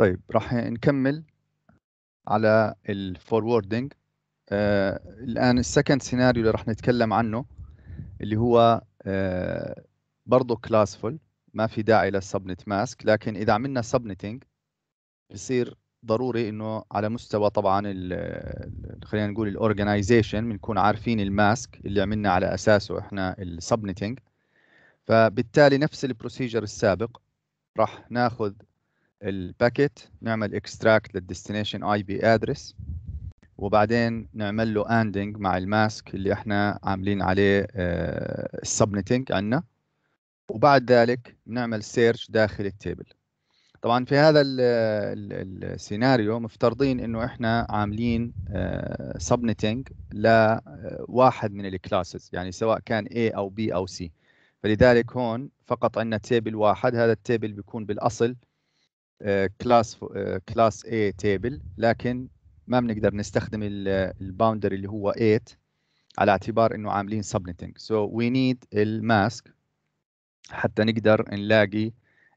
طيب راح نكمل على الفوروردنج آه الان السكند سيناريو اللي راح نتكلم عنه اللي هو آه برضه كلاسفول ما في داعي للسبنت ماسك لكن اذا عملنا سبنتنج بصير ضروري انه على مستوى طبعا خلينا نقول الاورجنايزيشن بنكون عارفين الماسك اللي عملنا على اساسه احنا السبنتنج فبالتالي نفس البروسيجر السابق راح ناخذ الباكيت نعمل اكستراكت للديستنيشن اي بي ادرس وبعدين نعمل له اندنج مع الماسك اللي احنا عاملين عليه السبنتنج آه، عندنا وبعد ذلك نعمل سيرش داخل التيبل طبعا في هذا السيناريو مفترضين انه احنا عاملين سبنتنج آه، لواحد آه، من الكلاسز يعني سواء كان A او B او C فلذلك هون فقط عندنا تيبل واحد هذا التيبل بيكون بالاصل كلاس آه، كلاس A تيبل لكن ما بنقدر نستخدم الباوندر اللي هو 8 على اعتبار انه عاملين سبنتنج سو وي نيد الماسك حتى نقدر نلاقي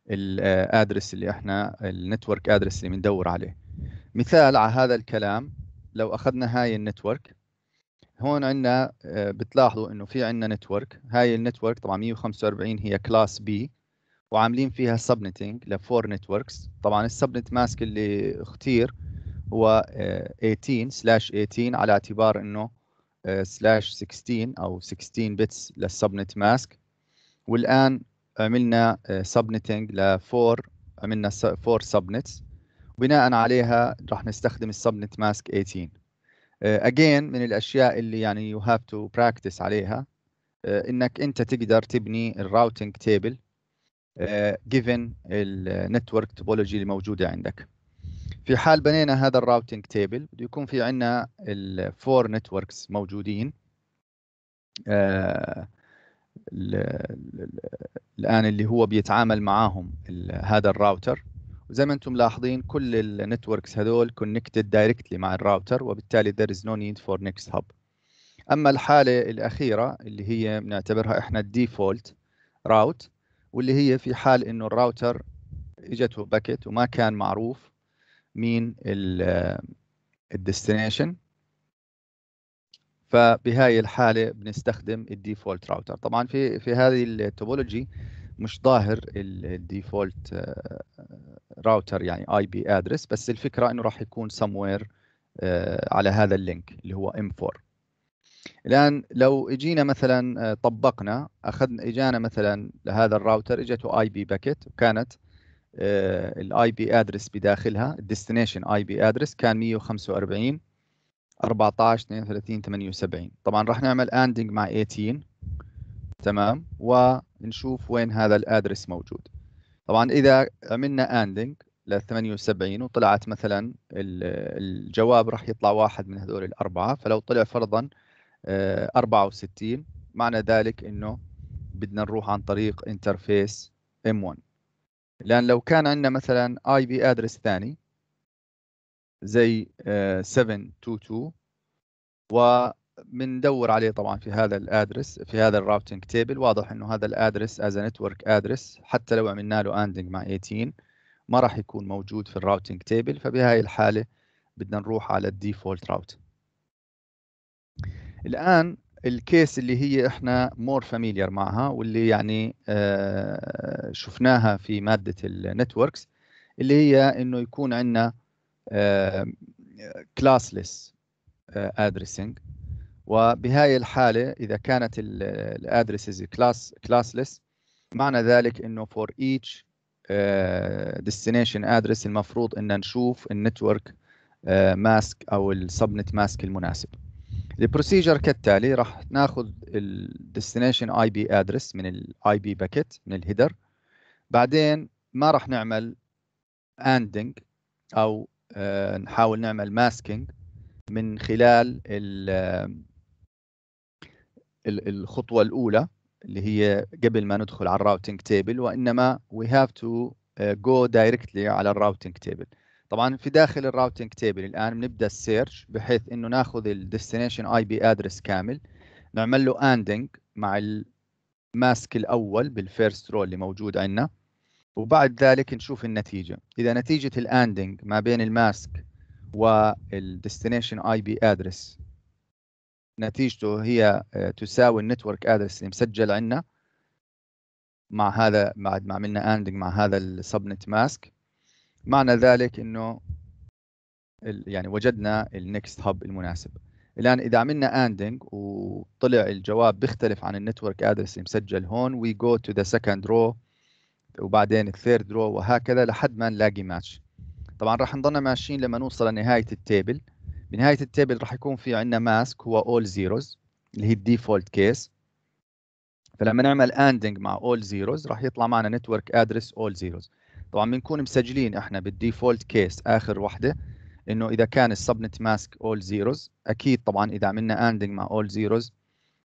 الادرس آه، اللي احنا النتورك ادرس اللي بندور عليه مثال على هذا الكلام لو اخذنا هاي النتورك هون عندنا آه، بتلاحظوا انه في عندنا نتورك هاي النتورك طبعا 145 هي كلاس بي وعاملين فيها سبنتنج لفور نتوركس طبعا السبنت ماسك اللي اختير هو 18 سلاش 18 على اعتبار انه سلاش آه، 16 او 16 بتس للسبنت ماسك والان عملنا سبنتنج آه، لفور عملنا فور سبنتس بناء عليها راح نستخدم السبنت ماسك 18 اجين من الاشياء اللي يعني يو هاف تو براكتس عليها آه، انك انت تقدر تبني الراوتنج تيبل جيفن النتورك توبولوجي اللي موجوده عندك في حال بنينا هذا الراوتينج تيبل بده يكون في عندنا الفور نتوركس موجودين آه، الان اللي هو بيتعامل معاهم هذا الراوتر وزي ما انتم ملاحظين كل النتوركس هذول كونكتد دايركتلي مع الراوتر وبالتالي there is no need for next hub اما الحاله الاخيره اللي هي بنعتبرها احنا الديفولت راوت واللي هي في حال انه الراوتر اجته باكت وما كان معروف مين الديستنيشن فبهاي الحاله بنستخدم الديفولت راوتر طبعا في في هذه التوبولوجي مش ظاهر الديفولت آه، راوتر يعني اي بي ادرس بس الفكره انه راح يكون somewhere آه، على هذا اللينك اللي هو m4 الان لو اجينا مثلا آه، طبقنا اخذنا اجانا مثلا لهذا الراوتر اجته اي بي باكيت وكانت الاي بي ادرس بداخلها الديستنيشن اي بي ادرس كان 145 14 32 78 طبعا راح نعمل اندنج مع 18 تمام ونشوف وين هذا الادرس موجود طبعا اذا عملنا اندنج ل 78 وطلعت مثلا الجواب راح يطلع واحد من هذول الاربعه فلو طلع فرضا 64 آه، معنى ذلك انه بدنا نروح عن طريق انترفيس M1 لان لو كان عندنا مثلا IP address ثاني زي 722 آه، وبندور عليه طبعا في هذا الادرس في هذا الراوتنج تيبل واضح انه هذا الادرس از نتورك ادرس حتى لو عملنا له اندنج مع 18 ما راح يكون موجود في الراوتنج تيبل فبهاي الحاله بدنا نروح على الديفولت راوت الان الكيس اللي هي احنا مور فاميليار معها واللي يعني آه، شفناها في ماده النتوركس اللي هي انه يكون عندنا كلاسلس آه، ادريسنج آه، وبهاي الحاله اذا كانت الادريسز كلاس كلاسلس معنى ذلك انه فور ايتش ديستنيشن ادريس المفروض ان نشوف النتورك ماسك او السبنت ماسك المناسب البروسيجر كالتالي راح ناخذ الـ destination IP address من الـ IP packet من الهيدر بعدين ما راح نعمل ending او آه، نحاول نعمل masking من خلال آه، الخطوه الاولى اللي هي قبل ما ندخل على الراوتينج تيبل وانما we have to آه، go directly على الراوتينج تيبل طبعا في داخل الراوتينج تيبل الان بنبدا السيرش بحيث انه ناخذ الديستنيشن اي بي ادرس كامل نعمل له اندنج مع الماسك الاول بالفيرست رول اللي موجود عندنا وبعد ذلك نشوف النتيجه اذا نتيجه الاندنج ما بين الماسك والديستنيشن اي بي ادرس نتيجته هي آه، تساوي النتورك ادرس اللي مسجل عندنا مع هذا بعد ما عملنا اندنج مع هذا السبنت ماسك معنى ذلك انه يعني وجدنا النكست هاب المناسب الان اذا عملنا اندنج وطلع الجواب بيختلف عن النتورك ادرس مسجل هون وي جو تو ذا سكند رو وبعدين الثيرد رو وهكذا لحد ما نلاقي ماتش طبعا راح نضلنا ماشيين لما نوصل لنهايه التيبل بنهايه التيبل راح يكون في عندنا ماسك هو اول زيروز اللي هي الديفولت كيس فلما نعمل اندنج مع اول زيروز راح يطلع معنا نتورك ادرس اول زيروز طبعا بنكون مسجلين احنا بالديفولت كيس اخر وحده انه اذا كان السبنت ماسك اول زيروز اكيد طبعا اذا عملنا اندنج مع اول زيروز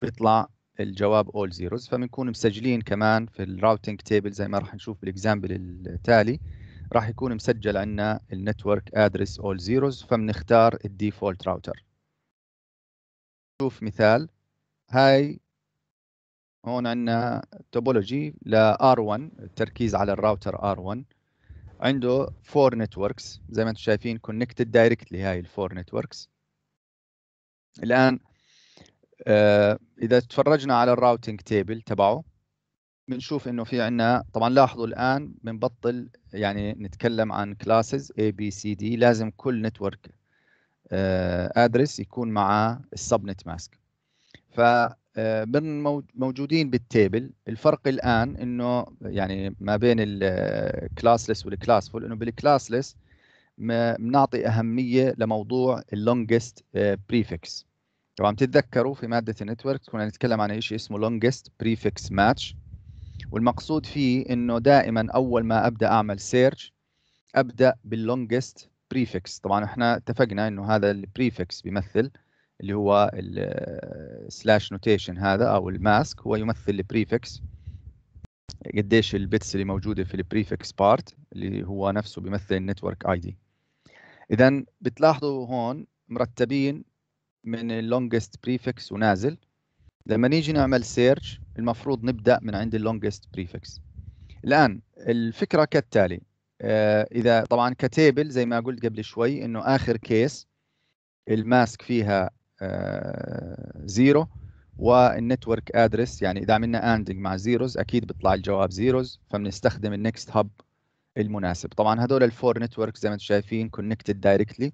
بيطلع الجواب اول زيروز فبنكون مسجلين كمان في الراوتينج تيبل زي ما راح نشوف بالاكزامبل التالي راح يكون مسجل عندنا النتورك ادرس اول زيروز فبنختار الديفولت راوتر نشوف مثال هاي هون عندنا توبولوجي ل R1 التركيز على الراوتر R1 عنده فور نتوركس زي ما انتم شايفين كونكتد دايركتلي هاي الفور نتوركس الان آه، اذا تفرجنا على الراوتينج تيبل تبعه بنشوف انه في عندنا طبعا لاحظوا الان بنبطل يعني نتكلم عن كلاسز اي بي سي دي لازم كل نتورك ادرس آه، يكون معاه السبنت ماسك ف من آه، موجودين بالتيبل الفرق الان انه يعني ما بين الكلاسلس آه، والكلاسفول انه بالكلاسلس بنعطي اهميه لموضوع اللونجست بريفكس آه، طبعا بتتذكروا في ماده النتورك كنا نتكلم عن شيء اسمه لونجست بريفكس ماتش والمقصود فيه انه دائما اول ما ابدا اعمل سيرش ابدا باللونجست بريفكس طبعا احنا اتفقنا انه هذا البريفكس بيمثل اللي هو السلاش نوتيشن هذا او الماسك هو يمثل البريفكس قديش البيتس اللي موجوده في البريفكس بارت اللي هو نفسه بيمثل النتورك اي دي اذا بتلاحظوا هون مرتبين من اللونجست بريفكس ونازل لما نيجي نعمل سيرش المفروض نبدا من عند اللونجست بريفكس الان الفكره كالتالي آه، اذا طبعا كتيبل زي ما قلت قبل شوي انه اخر كيس الماسك فيها زيرو آه، والنتورك ادرس يعني اذا عملنا اندنج مع زيروز اكيد بيطلع الجواب زيروز فبنستخدم النكست هاب المناسب طبعا هذول الفور نتورك زي ما انتم شايفين كونكتد دايركتلي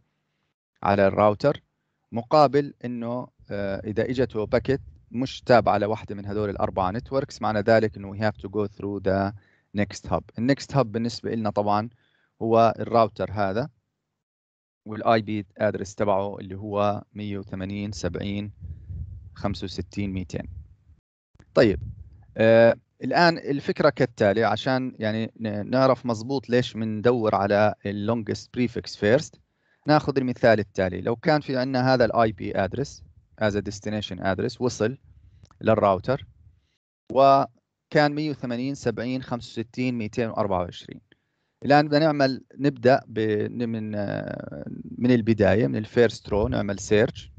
على الراوتر مقابل انه آه، اذا اجته باكيت مش تاب على واحده من هذول الاربعه نتوركس معنى ذلك انه we have to go through the next hub النكست هاب بالنسبه لنا طبعا هو الراوتر هذا والاي بي ادرس تبعه اللي هو 180 70 65 200 طيب آه الان الفكره كالتالي عشان يعني نعرف مضبوط ليش بندور على اللونجست بريفكس فيرست ناخذ المثال التالي لو كان في عندنا هذا الاي بي ادرس از ديستنيشن ادرس وصل للراوتر وكان 180 70 65 224 الان بدنا نعمل نبدا من آه، من البدايه من الفيرست رو نعمل سيرش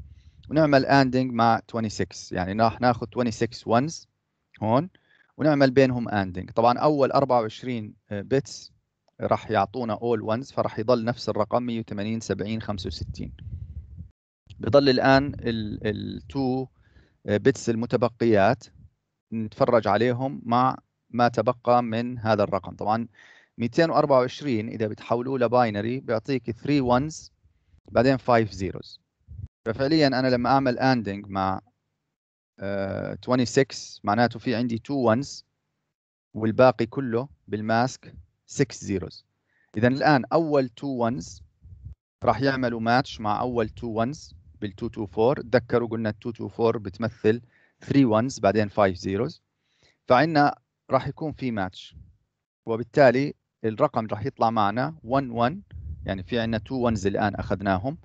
ونعمل اندنج مع 26 يعني راح ناخذ 26 ونز هون ونعمل بينهم اندنج طبعا اول 24 بتس آه، راح يعطونا اول ونز فراح يضل نفس الرقم 180 70 65 بضل الان ال2 بتس آه، المتبقيات نتفرج عليهم مع ما تبقى من هذا الرقم طبعا 224 اذا بتحولوه لباينري بيعطيك 3 ones بعدين 5 zeros ففعليا انا لما اعمل اندنج مع uh, آه، 26 معناته في عندي 2 ones والباقي كله بالماسك 6 zeros اذا الان اول 2 ones راح يعملوا ماتش مع اول 2 ones بال 224 تذكروا قلنا 224 بتمثل 3 ones بعدين 5 zeros فعندنا راح يكون في ماتش وبالتالي الرقم راح يطلع معنا 1 1 يعني في عندنا 2 1s الان اخذناهم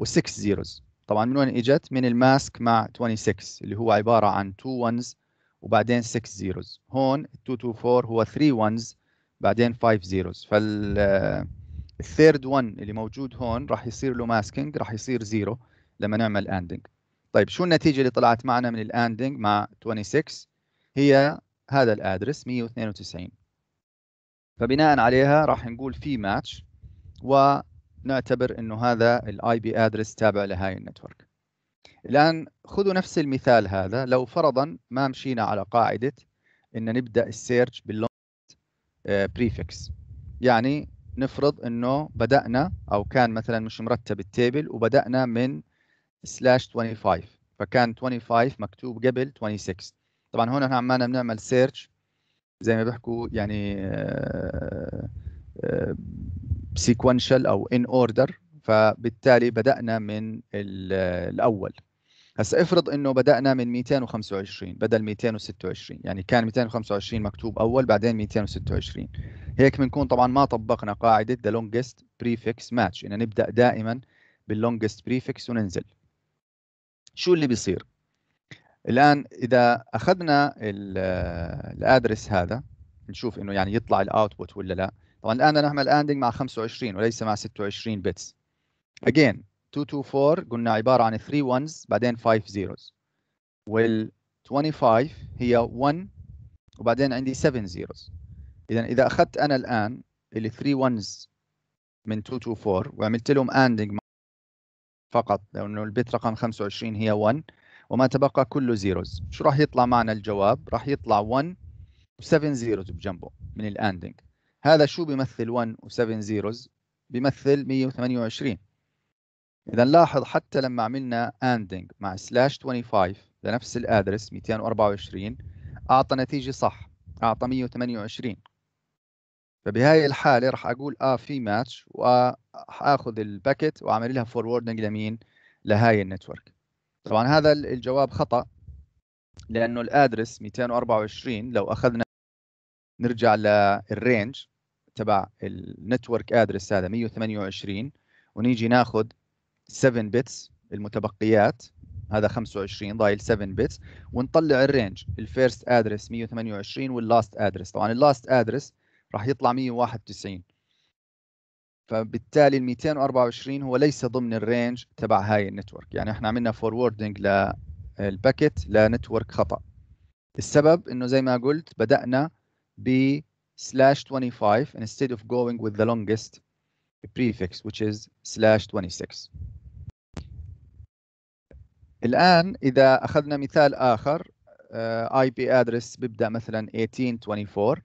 و6 0s طبعا من وين اجت؟ من الماسك مع 26 اللي هو عباره عن 2 1s وبعدين 6 0s هون 2 2 4 هو 3 1s بعدين 5 zeros فال الثيرد آه، 1 اللي موجود هون راح يصير له ماسكينج راح يصير 0 لما نعمل اندنج طيب شو النتيجه اللي طلعت معنا من الاندنج مع 26 هي هذا الادرس 192 فبناء عليها راح نقول في ماتش ونعتبر انه هذا الاي بي ادرس تابع لهاي النتورك الان خذوا نفس المثال هذا لو فرضا ما مشينا على قاعده ان نبدا السيرش باللونج بريفكس يعني نفرض انه بدانا او كان مثلا مش مرتب التيبل وبدانا من سلاش 25 فكان 25 مكتوب قبل 26 طبعا هنا احنا عمالنا بنعمل سيرش زي ما بيحكوا يعني سيكونشال آه، آه، او ان اوردر فبالتالي بدانا من آه، الاول هسا افرض انه بدانا من 225 بدل 226 يعني كان 225 مكتوب اول بعدين 226 هيك بنكون طبعا ما طبقنا قاعده ذا لونجست بريفكس ماتش ان نبدا دائما باللونجست بريفكس وننزل شو اللي بيصير الان اذا اخذنا آه، الادرس هذا نشوف انه يعني يطلع الاوتبوت ولا لا طبعا الان انا اعمل اندنج مع 25 وليس مع 26 بتس اجين 224 قلنا عباره عن 3 ones بعدين 5 zeros وال 25 هي 1 وبعدين عندي 7 zeros اذا اذا اخذت انا الان ال 3 ones من 224 وعملت لهم اندنج فقط لانه البت رقم 25 هي 1 وما تبقى كله زيروز شو راح يطلع معنا الجواب راح يطلع 1 و7 زيروز بجنبه من الاندنج هذا شو بيمثل 1 و7 زيروز بيمثل 128 اذا لاحظ حتى لما عملنا اندنج مع سلاش 25 لنفس الادرس 224 اعطى نتيجه صح اعطى 128 فبهاي الحاله راح اقول اه في ماتش واخذ الباكيت واعمل لها فوروردنج لمين لهاي النتورك طبعا هذا الجواب خطا لانه الادرس 224 لو اخذنا نرجع للرينج تبع النتورك ادرس هذا 128 ونيجي ناخذ 7 بتس المتبقيات هذا 25 ضايل 7 بتس ونطلع الرينج الفيرست ادرس 128 واللاست ادرس طبعا اللاست ادرس راح يطلع 191 فبالتالي ال 224 هو ليس ضمن الرينج تبع هاي النتورك يعني احنا عملنا فوروردنج للباكت لنتورك خطا السبب انه زي ما قلت بدانا ب slash 25 instead of going with the longest prefix which is slash 26 الآن إذا أخذنا مثال آخر اي آه، بي address بيبدأ مثلا 1824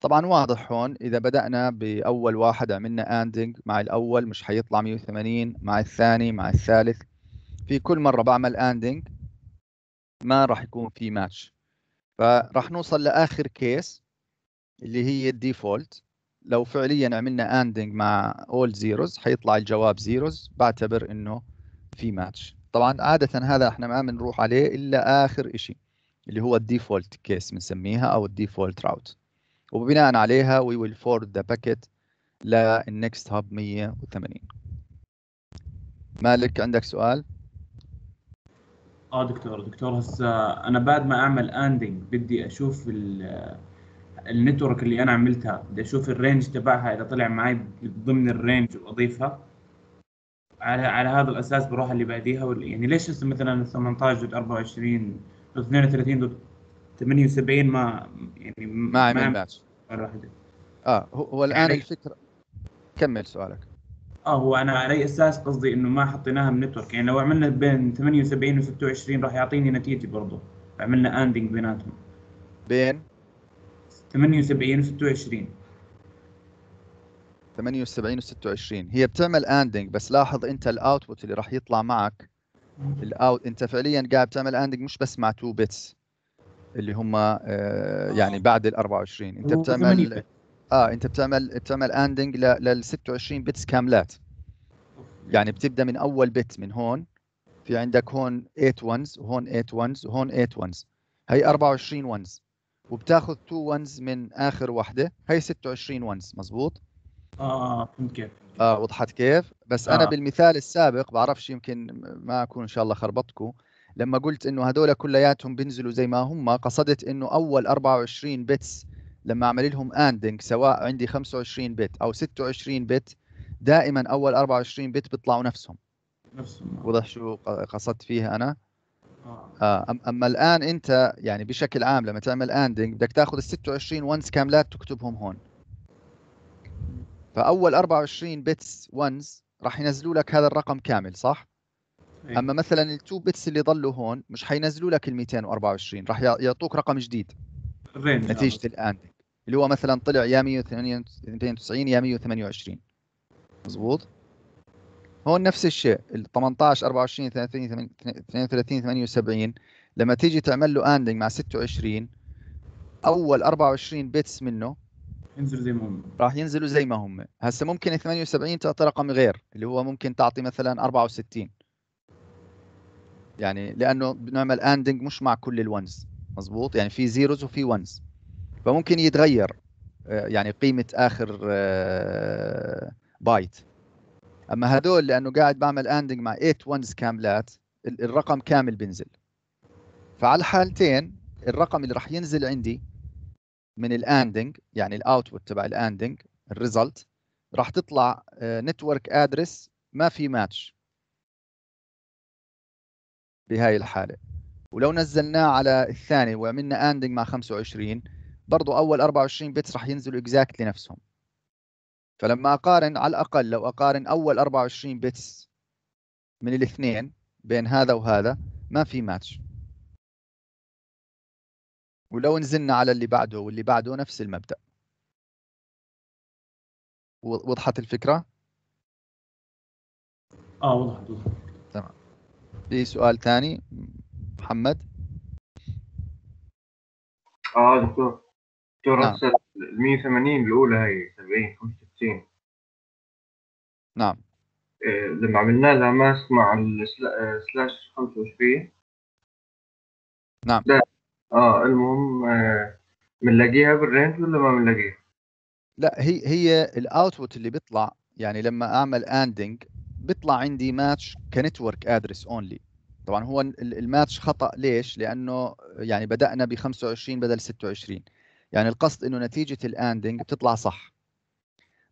طبعا واضح هون اذا بدانا باول واحد عملنا اندنج مع الاول مش حيطلع 180 مع الثاني مع الثالث في كل مره بعمل اندنج ما راح يكون في ماتش فراح نوصل لاخر كيس اللي هي الديفولت لو فعليا عملنا اندنج مع اول زيروز حيطلع الجواب زيروز بعتبر انه في ماتش طبعا عاده هذا احنا ما بنروح عليه الا اخر شيء اللي هو الديفولت كيس بنسميها او الديفولت راوت وبناء عليها we will forward the packet للنكست هاب 180 مالك عندك سؤال؟ اه دكتور دكتور هسه انا بعد ما اعمل اندنج بدي اشوف النتورك اللي انا عملتها بدي اشوف الرينج تبعها اذا طلع معي ضمن الرينج واضيفها على على هذا الاساس بروح اللي بعديها يعني ليش هسه مثلا 18 دوت 24 دوت 32 دوت 78 ما يعني ما عمل ماتش مره واحده اه هو الان يعني الفكره كمل سؤالك اه هو انا على اي اساس قصدي انه ما حطيناها من نتورك يعني لو عملنا بين 78 و 26 راح يعطيني نتيجه برضه عملنا اندنج بيناتهم بين 78 و 26 78 و 26 هي بتعمل اندنج بس لاحظ انت الاوتبوت اللي راح يطلع معك الاوت انت فعليا قاعد بتعمل اندنج مش بس مع 2 بيتس اللي هم آه، يعني آه. بعد ال 24 انت بتعمل اه انت بتعمل بتعمل اندنج لل 26 بتس كاملات يعني بتبدا من اول بت من هون في عندك هون 8 ونز وهون 8 ونز وهون 8 ونز هي 24 ونز وبتاخذ 2 ونز من اخر وحده هي 26 ونز مزبوط اه فهمت كيف اه وضحت كيف بس آه. انا بالمثال السابق بعرفش يمكن ما اكون ان شاء الله خربطكم لما قلت انه هذول كلياتهم بينزلوا زي ما هم قصدت انه اول 24 بتس لما اعمل لهم اندنج سواء عندي 25 بت او 26 بت دائما اول 24 بت بيطلعوا نفسهم نفسهم وضح شو قصدت فيها انا آه, آه، اما الان انت يعني بشكل عام لما تعمل اندنج بدك تاخذ ال 26 ونز كاملات تكتبهم هون فاول 24 بتس ونز راح ينزلوا لك هذا الرقم كامل صح؟ إيه. اما مثلا التو بتس اللي ضلوا هون مش حينزلوا لك ال 224 راح يعطوك رقم جديد الرينج نتيجه الاندنج اللي هو مثلا طلع يا 192 يا 128 مزبوط هون نفس الشيء ال 18 24 30 32 78 لما تيجي تعمل له اندنج مع 26 اول 24 بيتس منه ينزلوا زي ما هم راح ينزلوا زي ما هم هسه ممكن 78 تعطي رقم غير اللي هو ممكن تعطي مثلا 64 يعني لانه بنعمل اندنج مش مع كل الونز مزبوط يعني في زيروز وفي ونز فممكن يتغير آه، يعني قيمه اخر بايت آه، اما هذول لانه قاعد بعمل اندنج مع 8 ونز كاملات الرقم كامل بينزل فعلى الحالتين الرقم اللي راح ينزل عندي من الاندنج يعني الاوتبوت تبع الاندنج الريزلت راح تطلع نتورك آه، ادرس ما في ماتش بهاي الحاله ولو نزلناه على الثاني وعملنا اندنج مع 25 برضو اول 24 بتس رح ينزلوا اكزاكتلي نفسهم فلما اقارن على الاقل لو اقارن اول 24 بتس من الاثنين بين هذا وهذا ما في ماتش ولو نزلنا على اللي بعده واللي بعده نفس المبدا وضحت الفكره اه وضحت وضحت في سؤال ثاني محمد اه دكتور دكتور نعم. نعم. آه، ال 180 الاولى هي 70 65 نعم لما عملنا لها ماسك مع السلاش 25 نعم لا اه المهم بنلاقيها آه، بالرينج ولا ما بنلاقيها؟ لا هي هي الاوتبوت اللي بيطلع يعني لما اعمل اندنج بيطلع عندي ماتش كنتورك ادرس اونلي طبعا هو الماتش خطا ليش لانه يعني بدانا ب 25 بدل 26 يعني القصد انه نتيجه الاندنج بتطلع صح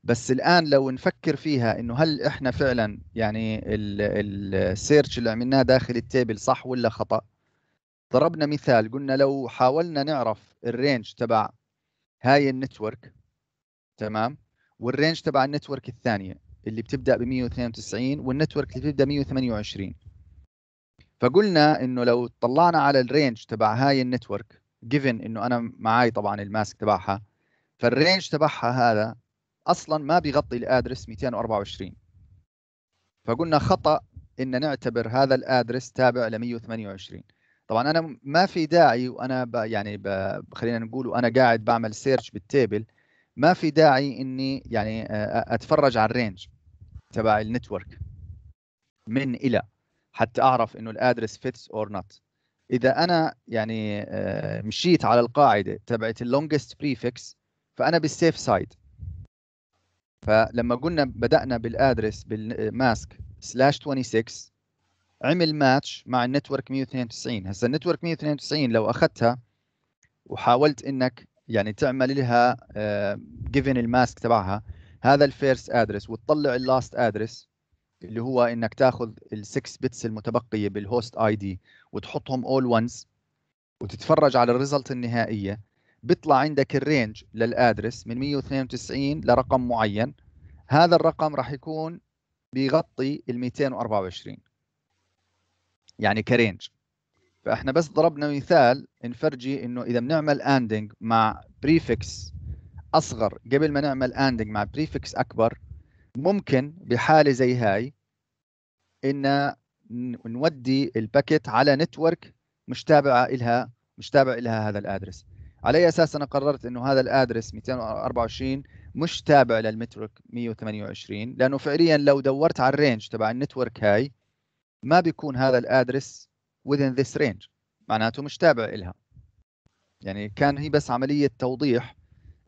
بس الان لو نفكر فيها انه هل احنا فعلا يعني السيرش اللي عملناه داخل التيبل صح ولا خطا ضربنا مثال قلنا لو حاولنا نعرف الرينج تبع هاي النتورك تمام والرينج تبع النتورك الثانيه اللي بتبدا ب 192 والنتورك اللي بتبدا 128 فقلنا انه لو طلعنا على الرينج تبع هاي النتورك جيفن انه انا معي طبعا الماسك تبعها فالرينج تبعها هذا اصلا ما بيغطي الادرس 224 فقلنا خطا ان نعتبر هذا الادرس تابع ل 128 طبعا انا ما في داعي وانا ب يعني ب خلينا نقول وانا قاعد بعمل سيرش بالتيبل ما في داعي اني يعني اتفرج على الرينج تبع النتورك من الى حتى اعرف انه الادرس فيتس اور نوت اذا انا يعني آه، مشيت على القاعده تبعت اللونجست بريفكس فانا بالسيف سايد فلما قلنا بدانا بالادرس بالماسك سلاش 26 عمل ماتش مع النتورك 192 هسا النتورك 192 لو اخذتها وحاولت انك يعني تعمل لها جيفن آه، الماسك تبعها هذا الفيرست ادرس وتطلع اللاست ادرس اللي هو انك تاخذ ال6 بتس المتبقيه بالهوست اي دي وتحطهم اول وانز وتتفرج على الريزلت النهائيه بيطلع عندك الرينج للادرس من 192 لرقم معين هذا الرقم راح يكون بيغطي ال 224 يعني كرينج فاحنا بس ضربنا مثال نفرجي انه اذا بنعمل اندنج مع بريفكس اصغر قبل ما نعمل اندنج مع بريفكس اكبر ممكن بحاله زي هاي ان نودي الباكيت على نتورك مش تابعه الها مش تابع لها هذا الادرس على اي اساس انا قررت انه هذا الادرس 224 مش تابع للمترك 128 لانه فعليا لو دورت على الرينج تبع النتورك هاي ما بيكون هذا الادرس within this range معناته مش تابع لها يعني كان هي بس عمليه توضيح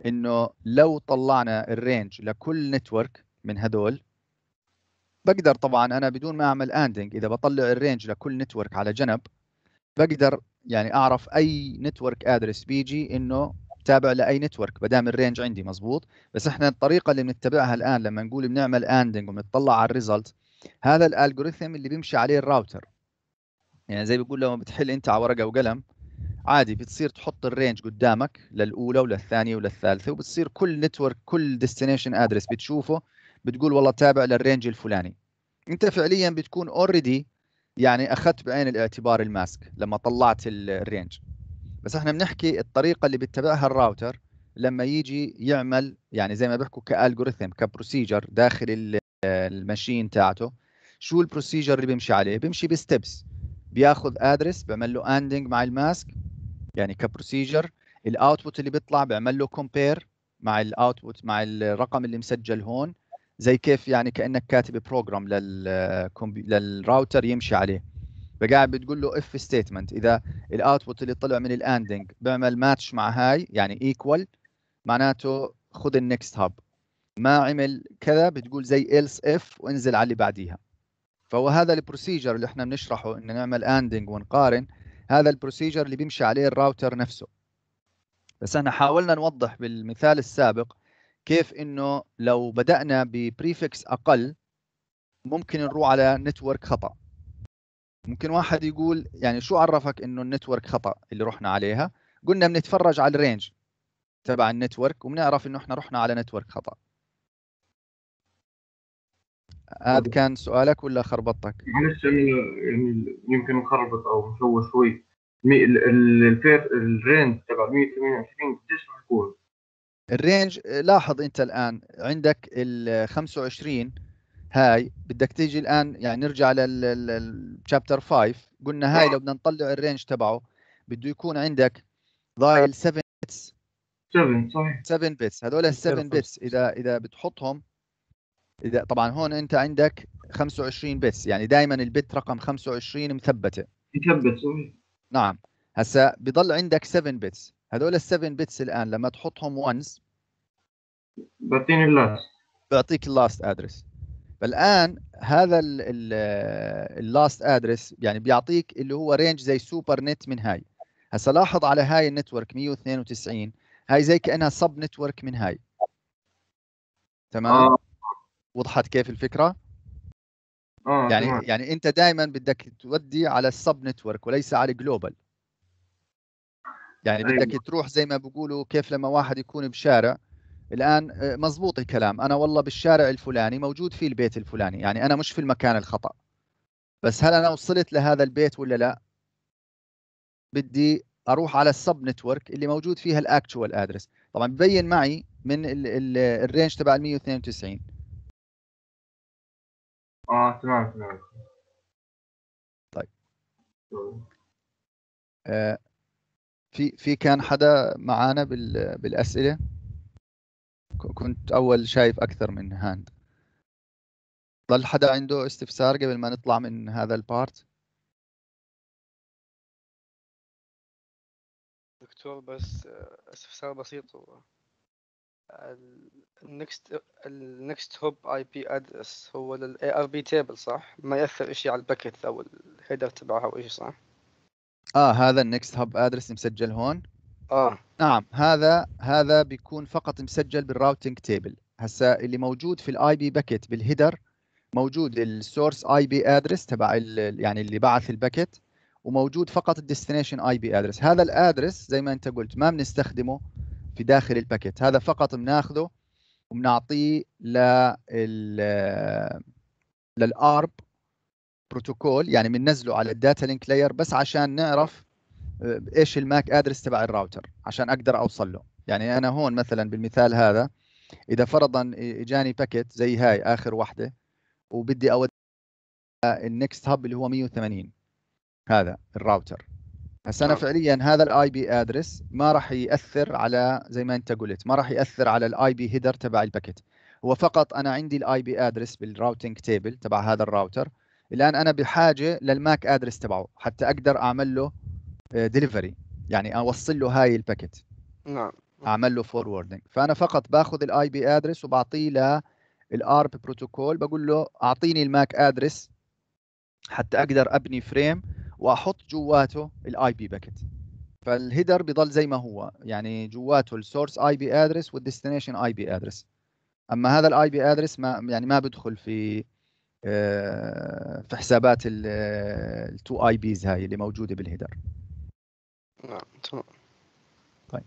انه لو طلعنا الرينج لكل نتورك من هدول بقدر طبعا انا بدون ما اعمل اندنج اذا بطلع الرينج لكل نتورك على جنب بقدر يعني اعرف اي نتورك ادرس بيجي انه تابع لاي نتورك ما دام الرينج عندي مزبوط بس احنا الطريقه اللي بنتبعها الان لما نقول بنعمل اندنج وبنطلع على الريزلت هذا الالجوريثم اللي بيمشي عليه الراوتر يعني زي بيقول لما بتحل انت على ورقه وقلم عادي بتصير تحط الرينج قدامك للاولى وللثانيه وللثالثه وبتصير كل نتورك كل ديستنيشن ادرس بتشوفه بتقول والله تابع للرينج الفلاني انت فعليا بتكون اوريدي يعني اخذت بعين الاعتبار الماسك لما طلعت الرينج بس احنا بنحكي الطريقه اللي بيتبعها الراوتر لما يجي يعمل يعني زي ما بيحكوا كالجوريثم كبروسيجر داخل الماشين تاعته شو البروسيجر اللي بيمشي عليه بيمشي بستبس بياخذ ادرس بيعمل له اندنج مع الماسك يعني كبروسيجر الاوتبوت اللي بيطلع بعمل له كومبير مع الاوتبوت مع الرقم اللي مسجل هون زي كيف يعني كانك كاتب بروجرام للراوتر يمشي عليه فقاعد بتقول له اف ستيتمنت اذا الاوتبوت اللي طلع من الاندنج بيعمل ماتش مع هاي يعني ايكوال معناته خذ النكست هاب ما عمل كذا بتقول زي ايلس اف وانزل على اللي بعديها فهو هذا البروسيجر اللي احنا بنشرحه ان نعمل اندنج ونقارن هذا البروسيجر اللي بيمشي عليه الراوتر نفسه بس احنا حاولنا نوضح بالمثال السابق كيف انه لو بدانا ببريفكس اقل ممكن نروح على نتورك خطا ممكن واحد يقول يعني شو عرفك انه النتورك خطا اللي رحنا عليها قلنا بنتفرج على الرينج تبع النتورك وبنعرف انه احنا رحنا على نتورك خطا هذا كان سؤالك ولا خربطتك؟ معلش يعني يمكن نخربط او نشوه شوي الفير الرينج تبع 128 قديش راح يكون؟ الرينج لاحظ انت الان عندك ال 25 هاي بدك تيجي الان يعني نرجع للشابتر 5 قلنا هاي آه. لو بدنا نطلع الرينج تبعه بده يكون عندك ضايل 7 بيتس 7 صحيح 7 بيتس هذول ال 7 بيتس اذا اذا بتحطهم اذا طبعا هون انت عندك 25 بس يعني دائما البت رقم 25 مثبته مثبت نعم هسا بضل عندك 7 بتس هذول ال 7 بتس الان لما تحطهم وانز بعطيني اللاست بعطيك اللاست ادرس فالان هذا اللاست ادرس يعني بيعطيك اللي هو رينج زي سوبر نت من هاي هسا لاحظ على هاي النتورك 192 هاي زي كانها سب نتورك من هاي تمام آه. وضحت كيف الفكره آه يعني يعني انت دائما بدك تودي على السب نتورك وليس على الجلوبال يعني بدك أيوة. تروح زي ما بيقولوا كيف لما واحد يكون بشارع الان آه، مزبوط الكلام انا والله بالشارع الفلاني موجود فيه البيت الفلاني يعني انا مش في المكان الخطا بس هل انا وصلت لهذا البيت ولا لا بدي اروح على السب نتورك اللي موجود فيها الاكتوال ادرس طبعا ببين معي من الرينج تبع ال 192 اه تمام تمام طيب آه في في كان حدا معانا بال بالاسئله كنت اول شايف اكثر من هاند ضل حدا عنده استفسار قبل ما نطلع من هذا البارت دكتور بس آه، استفسار بسيط هو النكست النكست هوب اي بي ادرس هو للاي ار بي تيبل صح؟ ما ياثر شيء على الباكت او الهيدر تبعها او شيء صح؟ اه هذا النكست هوب ادرس مسجل هون اه نعم هذا هذا بيكون فقط مسجل بالراوتنج تيبل هسا اللي موجود في الاي بي باكيت بالهيدر موجود السورس اي بي ادرس تبع يعني اللي بعث الباكيت وموجود فقط الديستنيشن اي بي ادرس هذا الادرس زي ما انت قلت ما بنستخدمه في داخل الباكيت هذا فقط بناخذه وبنعطيه لل للارب بروتوكول يعني بننزله على الداتا لينك لاير بس عشان نعرف آه، ايش الماك ادرس تبع الراوتر عشان اقدر اوصل له يعني انا هون مثلا بالمثال هذا اذا فرضا اجاني باكيت زي هاي اخر واحده وبدي اودي النكست هاب اللي هو 180 هذا الراوتر هسه انا نعم. فعليا هذا الاي بي ادرس ما راح ياثر على زي ما انت قلت ما راح ياثر على الاي بي هيدر تبع الباكيت هو فقط انا عندي الاي بي ادرس بالراوتنج تيبل تبع هذا الراوتر الان انا بحاجه للماك ادرس تبعه حتى اقدر اعمل له ديليفري آه، يعني اوصل له هاي الباكيت نعم اعمل له فوروردنج فانا فقط باخذ الاي بي ادرس وبعطيه للارب بروتوكول بقول له اعطيني الماك ادرس حتى اقدر ابني فريم واحط جواته الاي بي باكيت فالهيدر بضل زي ما هو يعني جواته السورس اي بي ادرس والديستنيشن اي بي ادرس اما هذا الاي بي ادرس ما يعني ما بدخل في آه، في حسابات التو اي بيز هاي اللي موجوده بالهيدر نعم تمام طيب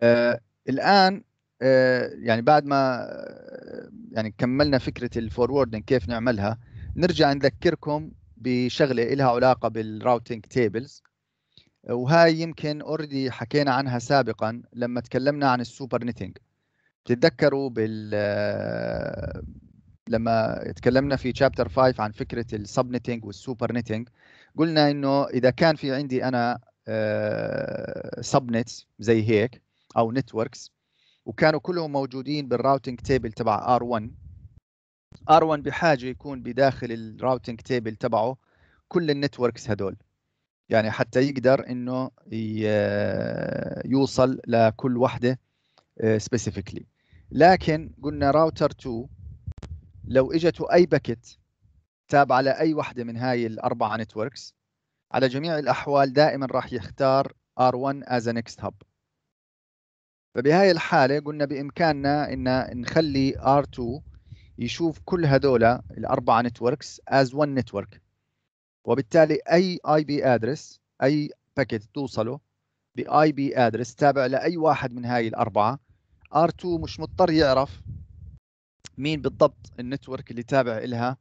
آه الان آه يعني بعد ما آه، يعني كملنا فكره الفوروردنج كيف نعملها نرجع نذكركم بشغله إلها علاقه بالراوتنج تيبلز وهاي يمكن اوريدي حكينا عنها سابقا لما تكلمنا عن السوبر نيتنج تتذكروا بال لما تكلمنا في شابتر 5 عن فكره السب نيتنج والسوبر نيتنج قلنا انه اذا كان في عندي انا سب آه، نيتس زي هيك او نتوركس وكانوا كلهم موجودين بالراوتنج تيبل تبع ار 1 ار1 بحاجه يكون بداخل الراوتنج تيبل تبعه كل النتوركس هدول يعني حتى يقدر انه يوصل لكل وحده سبيسيفيكلي آه، لكن قلنا راوتر 2 لو اجته اي تاب تابعه لاي وحده من هاي الاربعه نتوركس على جميع الاحوال دائما راح يختار R1 as a next hub فبهاي الحالة قلنا بإمكاننا إن نخلي R2 يشوف كل هذول الاربعه نتوركس از وان نتورك وبالتالي اي اي بي ادرس اي باكيت توصله باي بي ادرس تابع لاي واحد من هاي الاربعه ار2 مش مضطر يعرف مين بالضبط النتورك اللي تابع لها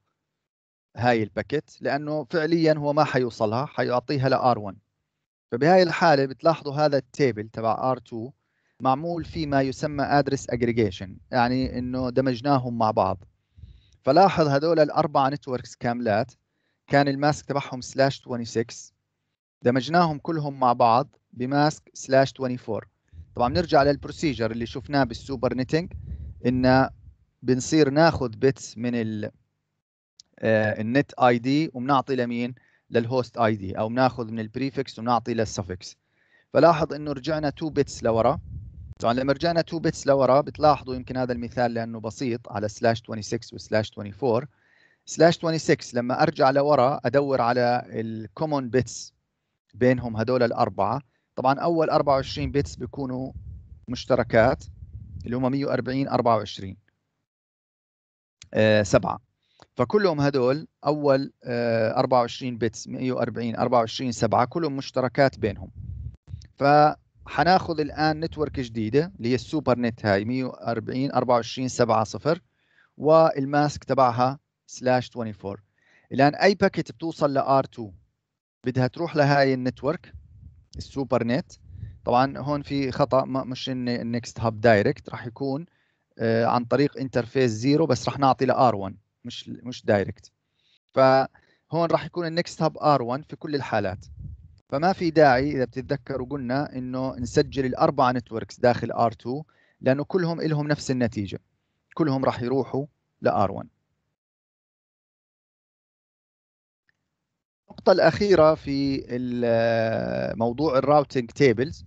هاي الباكيت لانه فعليا هو ما حيوصلها حيعطيها لار1 فبهاي الحاله بتلاحظوا هذا التيبل تبع ار2 معمول فيما يسمى ادرس اجريجيشن يعني انه دمجناهم مع بعض فلاحظ هذول الاربع نتوركس كاملات كان الماسك تبعهم سلاش 26 دمجناهم كلهم مع بعض بماسك سلاش 24 طبعا بنرجع للبروسيجر اللي شفناه بالسوبر نتنج ان بنصير ناخذ بيتس من ال النت اي دي وبنعطي لمين للهوست اي دي او بناخذ من البريفكس وبنعطي للسفكس فلاحظ انه رجعنا 2 بيتس لورا طبعا لما رجعنا 2 بتس لورا بتلاحظوا يمكن هذا المثال لانه بسيط على سلاش 26 وسلاش 24 سلاش 26 لما ارجع لورا ادور على الكومون بتس بينهم هذول الاربعه طبعا اول 24 بتس بيكونوا مشتركات اللي هم 140 24 آه 7 فكلهم هدول اول آه 24 بيتس 140 24 7 كلهم مشتركات بينهم ف حناخذ الان نتورك جديده اللي هي السوبر نت هاي 140 24 7 0 والماسك تبعها سلاش 24 الان اي باكيت بتوصل لار 2 بدها تروح لهاي النتورك السوبر نت طبعا هون في خطا مش النكست هاب دايركت راح يكون آه عن طريق انترفيس زيرو بس راح نعطي لار 1 مش مش دايركت فهون راح يكون النكست هاب ار 1 في كل الحالات فما في داعي اذا بتتذكروا قلنا انه نسجل الاربعه نتوركس داخل ار 2 لانه كلهم لهم نفس النتيجه كلهم راح يروحوا لار 1 النقطة الأخيرة في موضوع الراوتنج آه، تيبلز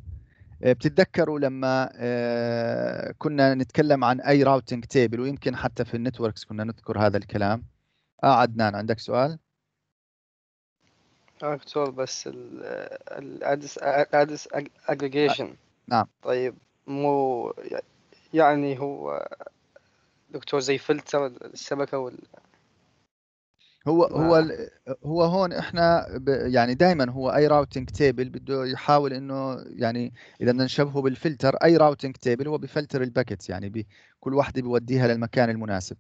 بتتذكروا لما آه، كنا نتكلم عن أي راوتنج تيبل ويمكن حتى في النتوركس كنا نذكر هذا الكلام آه عدنان عندك سؤال؟ تول بس الادس ادس اجريجيشن نعم طيب مو يعني هو دكتور زي فلتر السمكه وال هو هو هو هون احنا يعني دائما هو اي راوتنج تيبل بده يحاول انه يعني اذا بدنا نشبهه بالفلتر اي راوتنج تيبل هو بفلتر الباكتس يعني كل وحده بيوديها للمكان المناسب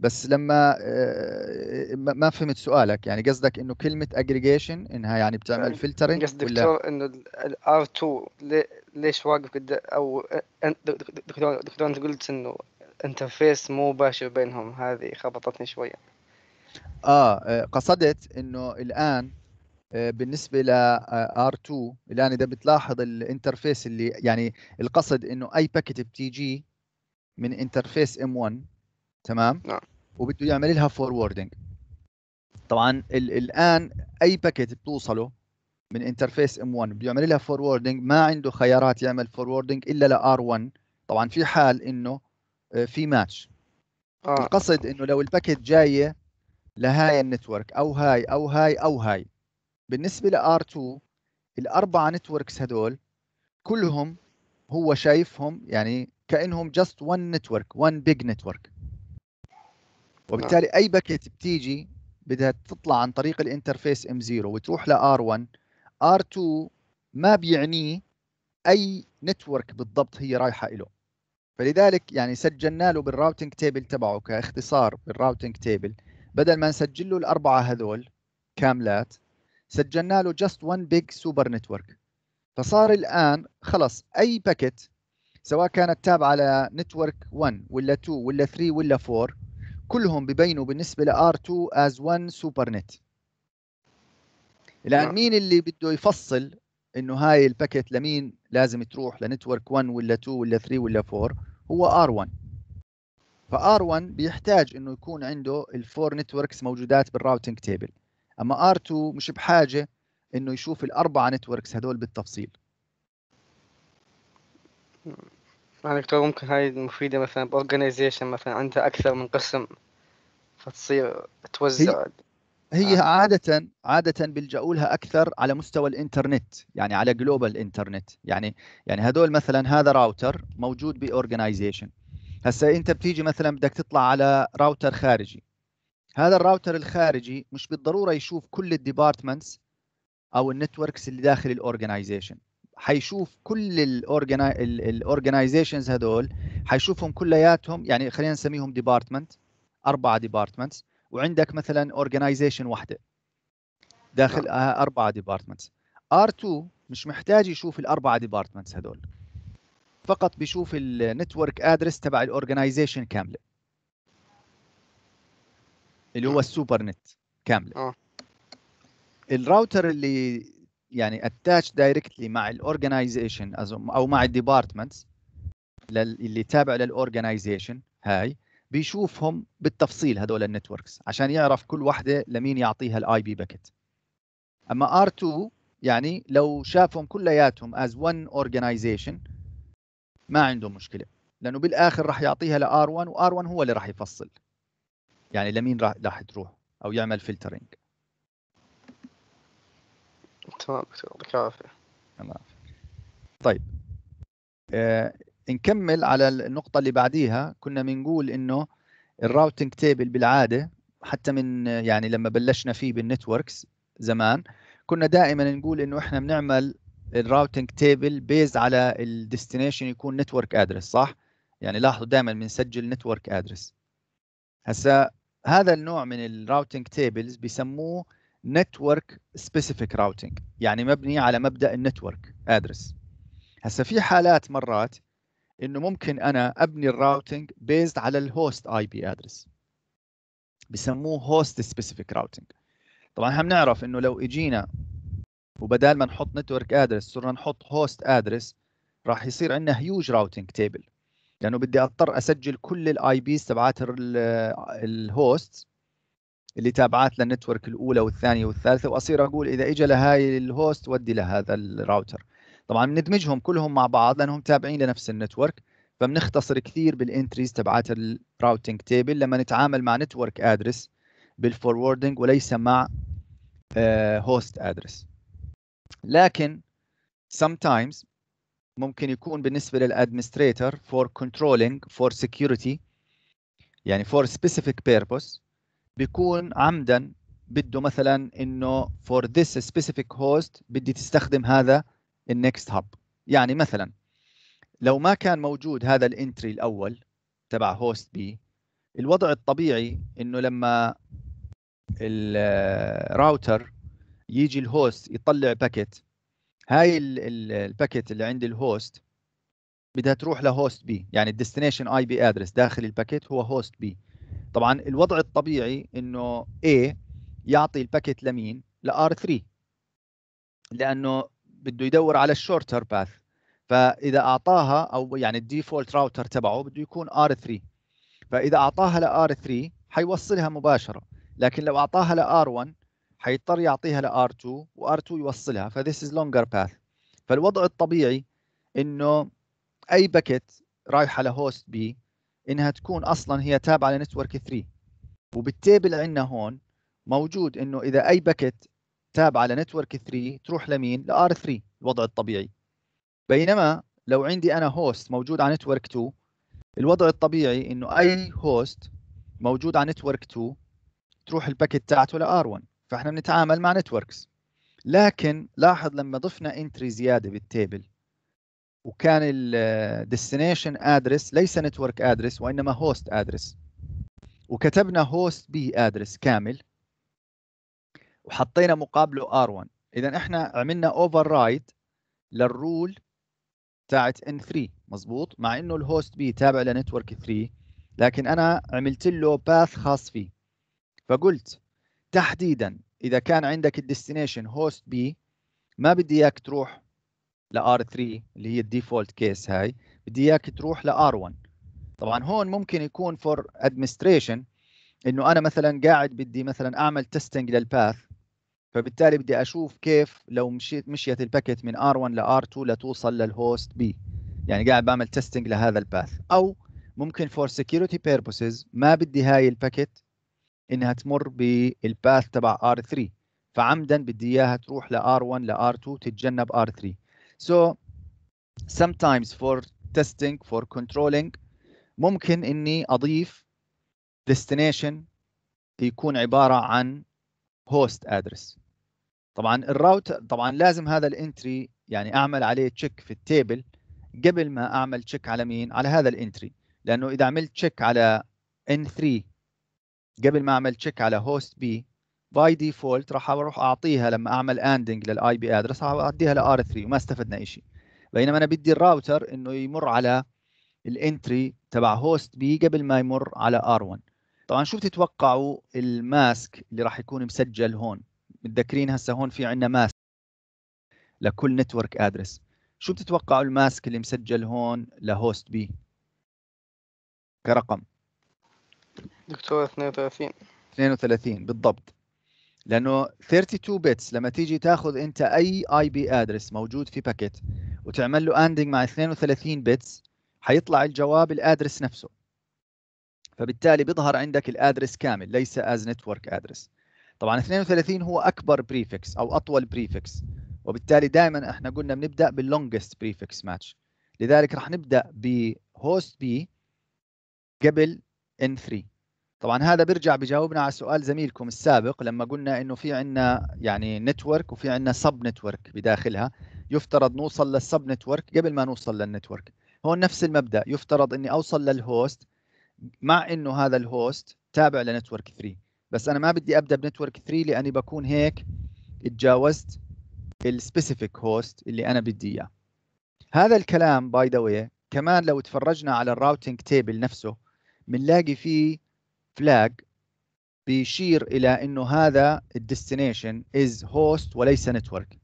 بس لما آه، ما فهمت سؤالك يعني قصدك انه كلمه اجريجيشن انها يعني بتعمل فلترنج قصدي دكتور انه الار 2 ليش واقف قد او دكتور دكتور انت قلت انه انترفيس مو مباشر بينهم هذه خبطتني شويه اه, آه، قصدت انه الان آه، بالنسبه ل R2 الان اذا بتلاحظ الانترفيس اللي يعني القصد انه اي باكيت بتيجي من انترفيس M1 تمام نعم وبده يعمل لها فوروردنج طبعا ال الان اي باكيت بتوصله من انترفيس ام 1 بده يعمل لها فوروردنج ما عنده خيارات يعمل فوروردنج الا لار 1 طبعا في حال انه آه، في ماتش آه. القصد انه لو الباكيت جايه لهاي النتورك او هاي او هاي او هاي بالنسبه لار 2 الاربعه نتوركس هدول كلهم هو شايفهم يعني كانهم جاست وان نتورك وان بيج نتورك وبالتالي نعم. اي باكيت بتيجي بدها تطلع عن طريق الانترفيس ام 0 وتروح لار 1 ار 2 ما بيعنيه اي نتورك بالضبط هي رايحه له فلذلك يعني سجلنا له بالراوتنج تيبل تبعه كاختصار بالراوتنج تيبل بدل ما نسجل له الاربعه هذول كاملات سجلنا له جاست 1 بيج سوبر نتورك فصار الان خلص اي باكيت سواء كانت تابعه على نتورك 1 ولا 2 ولا 3 ولا 4 كلهم ببينوا بالنسبه لار 2 از 1 سوبر نت الان مين اللي بده يفصل انه هاي الباكيت لمين لازم تروح لنتورك 1 ولا 2 ولا 3 ولا 4 هو ار 1 فار 1 بيحتاج انه يكون عنده الفور نتوركس موجودات بالراوتنج تيبل اما ار 2 مش بحاجه انه يشوف الاربعه نتوركس هذول بالتفصيل نعم. يعني دكتور ممكن هاي مفيدة مثلا بأورجنايزيشن مثلا عندها أكثر من قسم فتصير توزع هي, هي آه. عادة عادة بيلجأوا لها أكثر على مستوى الإنترنت يعني على جلوبال إنترنت يعني يعني هذول مثلا هذا راوتر موجود بأورجنايزيشن هسا أنت بتيجي مثلا بدك تطلع على راوتر خارجي هذا الراوتر الخارجي مش بالضروره يشوف كل الديبارتمنتس او النتوركس اللي داخل الاورجنايزيشن حيشوف كل الاورجنايزيشنز هذول حيشوفهم كلياتهم يعني خلينا نسميهم ديبارتمنت اربعه ديبارتمنت وعندك مثلا اورجنايزيشن واحده داخل نعم. آه، اربعه ديبارتمنت ار 2 مش محتاج يشوف الاربعه ديبارتمنت هذول فقط بيشوف النتورك ادرس تبع الاورجنايزيشن كامله اللي هو نعم. السوبر نت كامله آه. الراوتر اللي يعني اتاتش دايركتلي مع الاورجنايزيشن او مع الديبارتمنتس اللي تابع للاورجنايزيشن هاي بيشوفهم بالتفصيل هذول النتوركس عشان يعرف كل وحده لمين يعطيها الاي بي باكيت اما ار 2 يعني لو شافهم كلياتهم از one اورجنايزيشن ما عنده مشكله لانه بالاخر راح يعطيها لار1 وار1 هو اللي راح يفصل يعني لمين راح تروح او يعمل فلترنج تمام يعطيك العافيه طيب آه نكمل على النقطة اللي بعديها كنا بنقول انه الراوتنج تيبل بالعادة حتى من يعني لما بلشنا فيه بالنتوركس زمان كنا دائما نقول انه احنا بنعمل الراوتنج تيبل بيز على الديستنيشن يكون نتورك ادرس صح؟ يعني لاحظوا دائما بنسجل نتورك ادرس هسا هذا النوع من الراوتنج تيبلز بيسموه نتورك سبيسيفيك راوتنج يعني مبني على مبدا النتورك ادرس هسه في حالات مرات انه ممكن انا ابني الراوتنج بيزد على الهوست اي بي ادرس بسموه هوست سبيسيفيك راوتنج طبعا احنا بنعرف انه لو اجينا وبدال ما نحط نتورك ادرس صرنا نحط هوست ادرس راح يصير عندنا هيوج راوتنج تيبل لانه بدي اضطر اسجل كل الاي بيز تبعات الهوست اللي تابعات للنتورك الاولى والثانيه والثالثه واصير اقول اذا اجى لهاي الهوست ودي لهذا الراوتر طبعا بندمجهم كلهم مع بعض لانهم تابعين لنفس النتورك فبنختصر كثير بالانتريز تبعات الراوتنج تيبل لما نتعامل مع نتورك ادرس بالفوروردنج وليس مع هوست آه، ادرس لكن sometimes ممكن يكون بالنسبه للادمنستريتور for controlling for security يعني for specific purpose بيكون عمدا بده مثلا انه for this specific host بدي تستخدم هذا النكست هاب يعني مثلا لو ما كان موجود هذا الانتري الاول تبع هوست بي الوضع الطبيعي انه لما الراوتر آه، يجي الهوست يطلع باكيت هاي الباكيت اللي عند الهوست بدها تروح لهوست بي يعني الديستنيشن اي بي ادرس داخل الباكيت هو هوست بي طبعا الوضع الطبيعي انه A يعطي الباكيت لمين؟ لار 3 لانه بده يدور على الشورتر باث فاذا اعطاها او يعني الديفولت راوتر تبعه بده يكون ار 3 فاذا اعطاها لار 3 حيوصلها مباشره لكن لو اعطاها لار 1 حيضطر يعطيها لار 2 وار 2 يوصلها فذس از لونجر باث فالوضع الطبيعي انه اي باكيت رايحه لهوست بي انها تكون اصلا هي تابعه لنتورك 3 وبالتيبل عندنا هون موجود انه اذا اي باكت تابعه لنتورك 3 تروح لمين؟ لار 3 الوضع الطبيعي بينما لو عندي انا هوست موجود على نتورك 2 الوضع الطبيعي انه اي هوست موجود على نتورك 2 تروح الباكت تاعته لار 1 فاحنا بنتعامل مع نتوركس لكن لاحظ لما ضفنا انتري زياده بالتيبل وكان الديستنيشن ادرس ليس نتورك ادرس وانما هوست ادرس وكتبنا هوست بي ادرس كامل وحطينا مقابله R1 اذا احنا عملنا اوفر رايد للرول تاعت N3 مظبوط مع انه الهوست بي تابع لنتورك 3 لكن انا عملت له باث خاص فيه فقلت تحديدا اذا كان عندك الديستنيشن هوست بي ما بدي اياك تروح ل R3 اللي هي الديفولت كيس هاي بدي اياك تروح ل R1 طبعا هون ممكن يكون فور ادمنستريشن انه انا مثلا قاعد بدي مثلا اعمل تيستنج للباث فبالتالي بدي اشوف كيف لو مشيت مشيت الباكيت من R1 ل R2 لتوصل للهوست بي يعني قاعد بعمل تيستنج لهذا الباث او ممكن فور سكيورتي بيربوسز ما بدي هاي الباكيت انها تمر بالباث تبع R3 فعمدا بدي اياها تروح ل R1 ل R2 تتجنب R3 So sometimes for testing for controlling ممكن اني اضيف destination يكون عبارة عن host address طبعا الراوتر طبعا لازم هذا الانتري يعني اعمل عليه تشيك في التيبل قبل ما اعمل تشيك على مين على هذا الانتري لانه اذا عملت تشيك على N3 قبل ما اعمل تشيك على host B باي ديفولت راح اروح اعطيها لما اعمل اندنج للاي بي ادرس اعطيها لار 3 وما استفدنا شيء بينما انا بدي الراوتر انه يمر على الانتري تبع هوست بي قبل ما يمر على ار 1 طبعا شو بتتوقعوا الماسك اللي راح يكون مسجل هون متذكرين هسه هون في عندنا ماسك لكل نتورك ادرس شو بتتوقعوا الماسك اللي مسجل هون لهوست بي كرقم دكتور 32 32 بالضبط لانه 32 بتس لما تيجي تاخذ انت اي اي بي ادرس موجود في باكيت وتعمل له اندنج مع 32 بتس حيطلع الجواب الادرس نفسه فبالتالي بيظهر عندك الادرس كامل ليس از نتورك ادرس طبعا 32 هو اكبر بريفكس او اطول بريفكس وبالتالي دائما احنا قلنا بنبدا باللونجست بريفكس ماتش لذلك راح نبدا بهوست بي قبل ان 3 طبعا هذا بيرجع بجاوبنا على سؤال زميلكم السابق لما قلنا انه في عندنا يعني نتورك وفي عندنا سب نتورك بداخلها يفترض نوصل للسب نتورك قبل ما نوصل للنتورك هون نفس المبدا يفترض اني اوصل للهوست مع انه هذا الهوست تابع لنتورك 3 بس انا ما بدي ابدا بنتورك 3 لاني بكون هيك اتجاوزت السبيسيفيك هوست اللي انا بدي اياه هذا الكلام باي ذا كمان لو تفرجنا على الراوتنج تيبل نفسه بنلاقي فيه flag بيشير الى انه هذا الديستنيشن از هوست وليس نتورك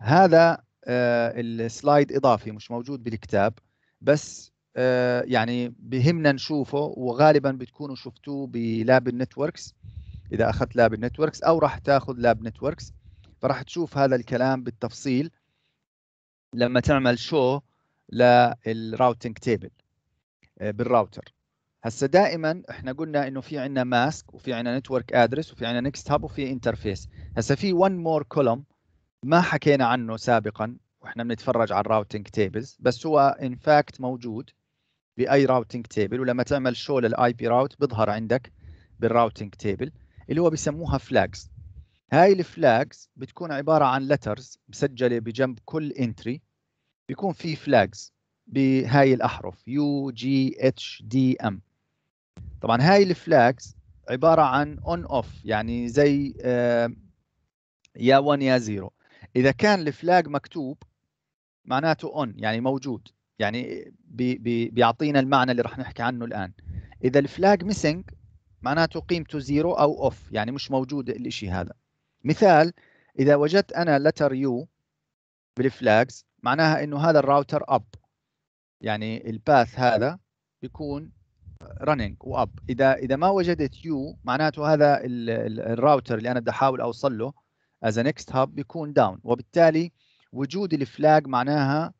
هذا آه، السلايد اضافي مش موجود بالكتاب بس آه، يعني بهمنا نشوفه وغالبا بتكونوا شفتوه بلاب النتوركس اذا اخذت لاب النتوركس او راح تاخذ لاب نتوركس فراح تشوف هذا الكلام بالتفصيل لما تعمل شو للراوتنج تيبل بالراوتر هسا دائما احنا قلنا انه في عندنا ماسك وفي عندنا نتورك ادرس وفي عندنا نكست هاب وفي انترفيس هسا في ون مور كولوم ما حكينا عنه سابقا واحنا بنتفرج على الراوتنج تيبلز بس هو ان فاكت موجود باي راوتنج تيبل ولما تعمل شو للاي بي راوت بيظهر عندك بالراوتنج تيبل اللي هو بيسموها فلاجز هاي الفلاجز بتكون عباره عن لترز مسجله بجنب كل انتري بيكون في فلاجز بهاي الاحرف يو جي اتش دي ام طبعا هاي الفلاكس عباره عن اون اوف يعني زي آه، يا 1 يا 0 اذا كان الفلاج مكتوب معناته اون يعني موجود يعني بيعطينا المعنى اللي راح نحكي عنه الان اذا الفلاج ميسنج معناته قيمته زيرو او اوف يعني مش موجود الشيء هذا مثال اذا وجدت انا لتر يو بالفلاجز معناها انه هذا الراوتر اب يعني الباث هذا بيكون رننج واب اذا اذا ما وجدت يو معناته هذا الراوتر اللي انا بدي احاول اوصل له از نكست هاب بيكون داون وبالتالي وجود الفلاج معناها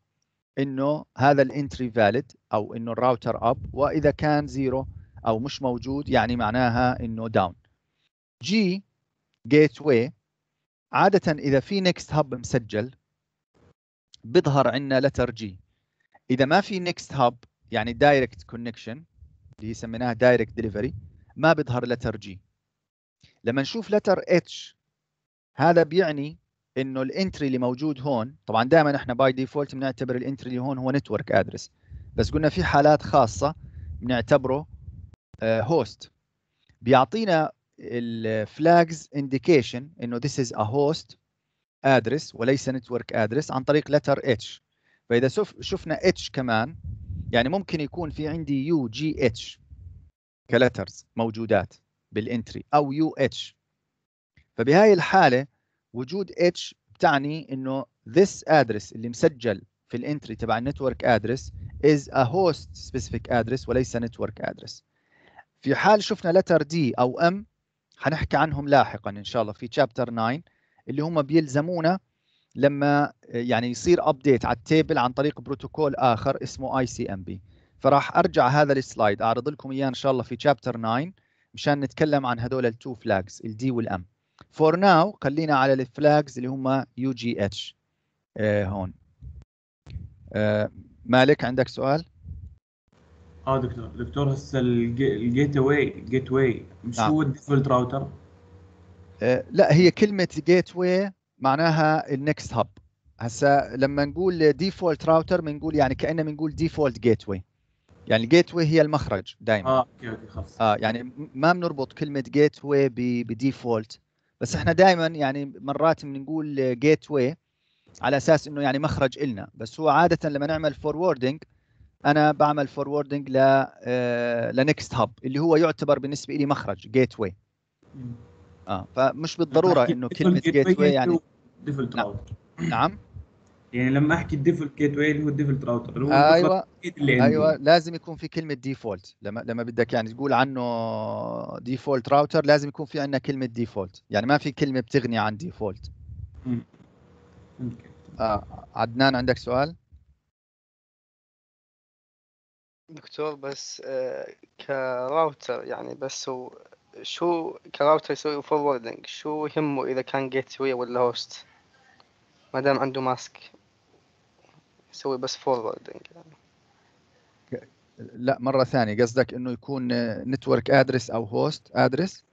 انه هذا الانتري فاليد او انه الراوتر اب واذا كان زيرو او مش موجود يعني معناها انه داون جي جيت واي عاده اذا في نكست هاب مسجل بيظهر عندنا لتر جي اذا ما في نكست هاب يعني دايركت كونكشن اللي سميناها دايركت ديليفري ما بيظهر لتر جي لما نشوف لتر اتش هذا بيعني انه الانتري اللي موجود هون طبعا دائما احنا باي ديفولت بنعتبر الانتري اللي هون هو نتورك ادرس بس قلنا في حالات خاصه بنعتبره هوست آه، بيعطينا الفلاجز انديكيشن انه this is a host address وليس نتورك ادرس عن طريق لتر اتش فاذا شفنا اتش كمان يعني ممكن يكون في عندي يو جي اتش كلترز موجودات بالانتري او يو اتش فبهاي الحاله وجود اتش بتعني انه this address اللي مسجل في الانتري تبع النتورك ادرس is a host specific address وليس network address في حال شفنا letter D او M حنحكي عنهم لاحقا ان شاء الله في chapter 9 اللي هم بيلزمونا لما يعني يصير ابديت على التيبل عن طريق بروتوكول اخر اسمه اي سي ام بي فراح ارجع هذا السلايد اعرض لكم اياه ان شاء الله في شابتر 9 مشان نتكلم عن هذول التو فلاجز الدي والام فور ناو خلينا على الفلاجز اللي هم يو جي اتش هون آه، مالك عندك سؤال؟ اه دكتور دكتور هسه الجيت واي جيت واي مش هو الديفولت راوتر؟ آه لا هي كلمة جيت واي معناها النكست هاب هسا لما نقول ديفولت راوتر بنقول يعني كانه بنقول ديفولت جيت واي يعني الجيت واي هي المخرج دائما اه اوكي اه يعني ما بنربط كلمه جيت واي بديفولت بس احنا دائما يعني مرات بنقول جيت واي على اساس انه يعني مخرج النا بس هو عاده لما نعمل فوروردنج انا بعمل فوروردنج ل آه، لنكست هاب اللي هو يعتبر بالنسبه لي مخرج جيت واي اه فمش بالضروره انه كلمه جيت واي يعني ديفولت راوتر نعم. نعم يعني لما احكي الديفولت جيت واي اللي هو الديفولت راوتر اللي هو ايوه اللي ايوه لازم يكون في كلمه ديفولت لما لما بدك يعني تقول عنه ديفولت راوتر لازم يكون في عندنا كلمه ديفولت يعني ما في كلمه بتغني عن ديفولت آه عدنان عندك سؤال؟ دكتور بس آه، كراوتر يعني بس هو شو كراوتر يسوي فوروردنج شو يهمه اذا كان جيت سوية ولا هوست ما دام عنده ماسك يسوي بس فوروردنج يعني. لا مره ثانيه قصدك انه يكون نتورك ادرس او هوست ادرس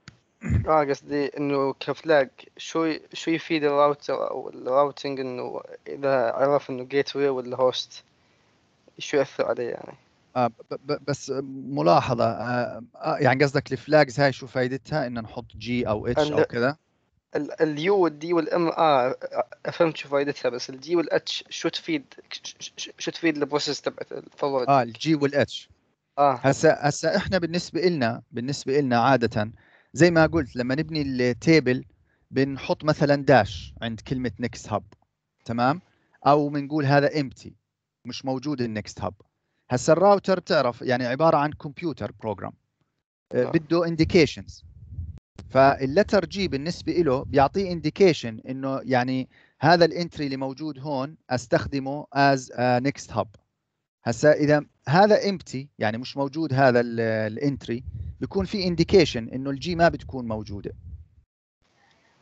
اه قصدي انه كفلاج شو شو يفيد الراوتر او الراوتنج انه اذا عرف انه جيت وي ولا هوست شو ياثر عليه يعني آه، بس ملاحظة آه، آه، يعني قصدك الفلاجز هاي شو فائدتها ان نحط جي او اتش او كذا؟ اليو والدي والام اه فهمت شو فائدتها بس الجي والاتش شو تفيد شو تفيد البروسيس تبعت الفورورد اه الجي والاتش اه هسا هسا احنا بالنسبة لنا بالنسبة لنا عادة زي ما قلت لما نبني التيبل بنحط مثلا داش عند كلمة نكست هاب تمام؟ او بنقول هذا امتي مش موجود النكست هاب هسه الراوتر بتعرف يعني عباره عن كمبيوتر بروجرام آه، بده انديكيشنز فاللتر جي بالنسبه له بيعطيه انديكيشن انه يعني هذا الانتري اللي موجود هون استخدمه از نيكست هاب هسا اذا هذا امبتي يعني مش موجود هذا الانتري بيكون في انديكيشن انه الجي ما بتكون موجوده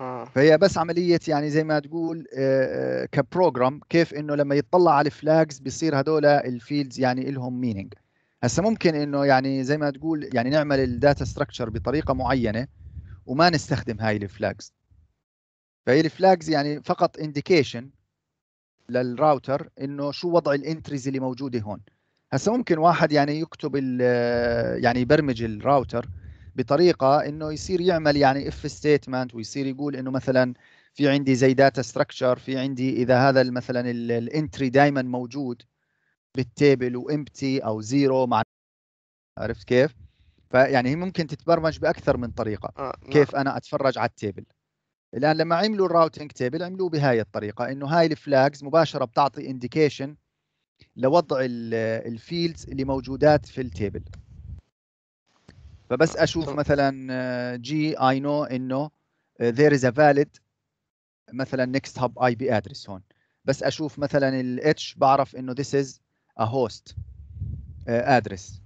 آه. فهي بس عمليه يعني زي ما تقول آه، آه، كبروجرام كيف انه لما يطلع على الفلاجز بيصير هذول الفيلدز يعني لهم مينينج هسه ممكن انه يعني زي ما تقول يعني نعمل الداتا ستراكشر بطريقه معينه وما نستخدم هاي الفلاجز فهي الفلاجز يعني فقط انديكيشن للراوتر انه شو وضع الانتريز اللي موجوده هون هسه ممكن واحد يعني يكتب يعني يبرمج الراوتر بطريقه انه يصير يعمل يعني اف ستيتمنت ويصير يقول انه مثلا في عندي زي داتا ستراكشر في عندي اذا هذا مثلا الانتري دائما موجود بالتيبل وامبتي او زيرو مع عرفت كيف؟ فيعني هي ممكن تتبرمج باكثر من طريقه آه، نعم. كيف انا اتفرج على التيبل الان لما عملوا الراوتنج تيبل عملوه بهاي الطريقه انه هاي الفلاجز مباشره بتعطي انديكيشن لوضع الفيلدز اللي موجودات في التيبل فبس آه، اشوف مثلا جي اي نو انه ذير از ا فاليد مثلا هاب اي بي ادرس هون بس اشوف مثلا الاتش بعرف انه ذيس از ا هوست ادرس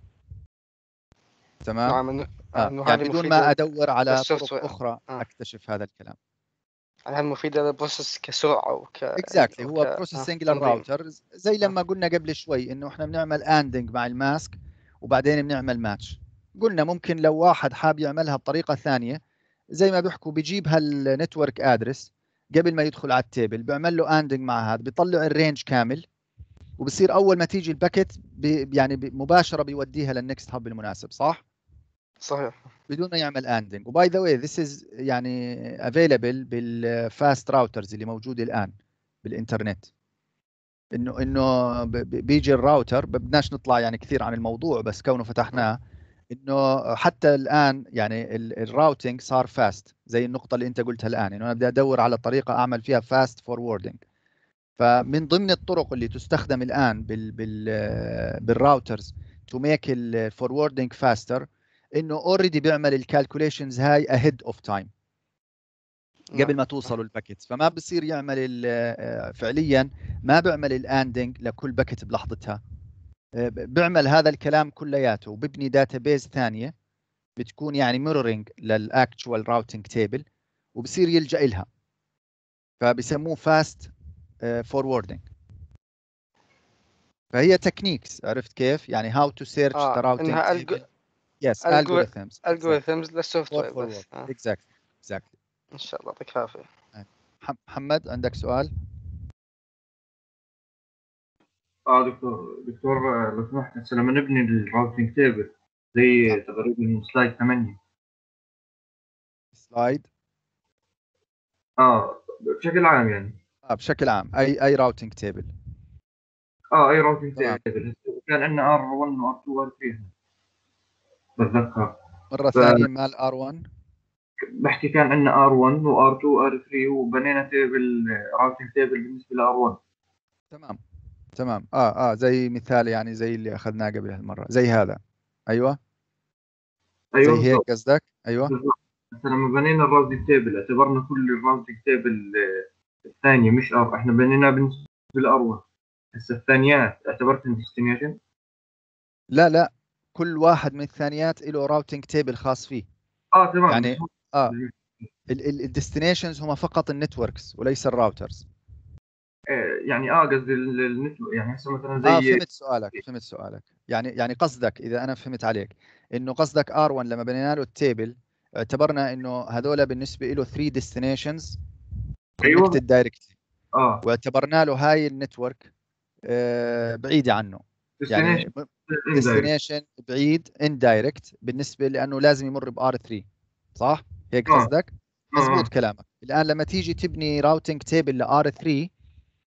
تمام نعم آه. يعني بدون ما ادور على طرق اخرى آه. اكتشف هذا الكلام هل مفيد هذا البروسيس كسرعه وك اكزاكتلي exactly. هو بروسيس سنجلر راوتر زي آه. لما قلنا قبل شوي انه احنا بنعمل اندنج مع الماسك وبعدين بنعمل ماتش قلنا ممكن لو واحد حاب يعملها بطريقه ثانيه زي ما بيحكوا بيجيب هالنتورك ادرس قبل ما يدخل على التيبل بيعمل له اندنج مع هذا بيطلع الرينج كامل وبصير اول ما تيجي الباكت بي يعني بي مباشره بيوديها للنكست هاب المناسب صح؟ صحيح بدون ما يعمل اندنج وباي ذا واي ذس از يعني افيلبل بالفاست راوترز اللي موجوده الان بالانترنت انه انه بيجي الراوتر بدناش نطلع يعني كثير عن الموضوع بس كونه فتحناه انه حتى الان يعني الراوتينج صار فاست زي النقطه اللي انت قلتها الان انه انا بدي ادور على طريقه اعمل فيها فاست فوروردنج فمن ضمن الطرق اللي تستخدم الان بال بال بالراوترز تو ميك الفوروردنج فاستر انه اوريدي بيعمل الكالكوليشنز هاي اهيد اوف تايم قبل ما توصلوا الباكيتس فما بصير يعمل آه، فعليا ما بيعمل الاندنج لكل باكيت بلحظتها بعمل هذا الكلام كلياته وببني داتا بيز ثانيه بتكون يعني ميرورنج للاكتشوال راوتنج تيبل وبصير يلجا لها فبسموه فاست آه، فوروردنج فهي تكنيكس عرفت كيف يعني هاو تو سيرش ذا راوتنج يس الجوريثمز الجوريثمز للسوفت وير بس اكزاكتلي اكزاكتلي آه. ان شاء الله يعطيك العافيه محمد عندك سؤال؟ اه دكتور دكتور آه، لو سمحت بس لما نبني الراوتنج تيبل زي تقريبا سلايد 8 سلايد اه بشكل عام يعني اه بشكل عام اي اي راوتنج تيبل اه اي راوتنج تيبل كان عندنا ار 1 وار 2 وار 3 بتذكر مره ثانيه مال ار 1 بحكي كان عندنا ار 1 وار 2 وار 3 وبنينا تيبل آه، راوتنج تيبل بالنسبه لار 1 تمام تمام اه اه زي مثال يعني زي اللي اخذناه قبل هالمره زي هذا ايوه ايوه زي هيك قصدك ايوه مثلا لما بنينا الراوتنج تيبل اعتبرنا كل الراوتنج آه، تيبل الثانيه مش ار احنا بنيناها بالنسبه لار هسه الثانيات اعتبرت ديستنيشن لا لا كل واحد من الثانيات له راوتنج تيبل خاص فيه اه تمام يعني اه الديستنيشنز هم فقط النتوركس وليس الراوترز إيه، يعني اه قصدي النسبه يعني هسه مثلا زي اه فهمت سؤالك فهمت سؤالك يعني يعني قصدك اذا انا فهمت عليك انه قصدك ار1 لما بنينا له التيبل اعتبرنا انه هذول بالنسبه له 3 ديستنيشنز ايوه دايركتلي اه واعتبرنا له هاي النتورك آه بعيده عنه يعني ديستنيشن بعيد اندايركت بالنسبه لانه لازم يمر بار 3 صح؟ هيك آه. قصدك؟ آه، آه. مزبوط كلامك الان لما تيجي تبني راوتنج تيبل لار 3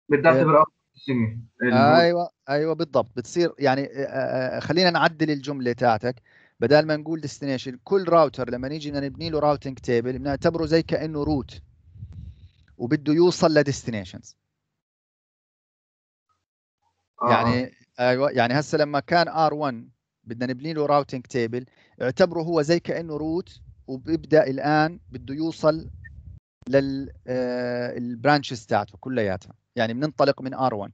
بتعتبر آه. السنين ايوه ايوه بالضبط بتصير يعني آه، آه، خلينا نعدل الجمله تاعتك بدل ما نقول ديستنيشن كل راوتر لما نيجي بدنا نبني له راوتنج تيبل بنعتبره زي كانه روت وبده يوصل لديستنيشنز يعني ايوه يعني هسه لما كان ار1 بدنا نبني له راوتنج تيبل اعتبره هو زي كانه روت وبيبدا الان بده يوصل للبرانشز آه، تاعته كلياتها يعني بننطلق من ار1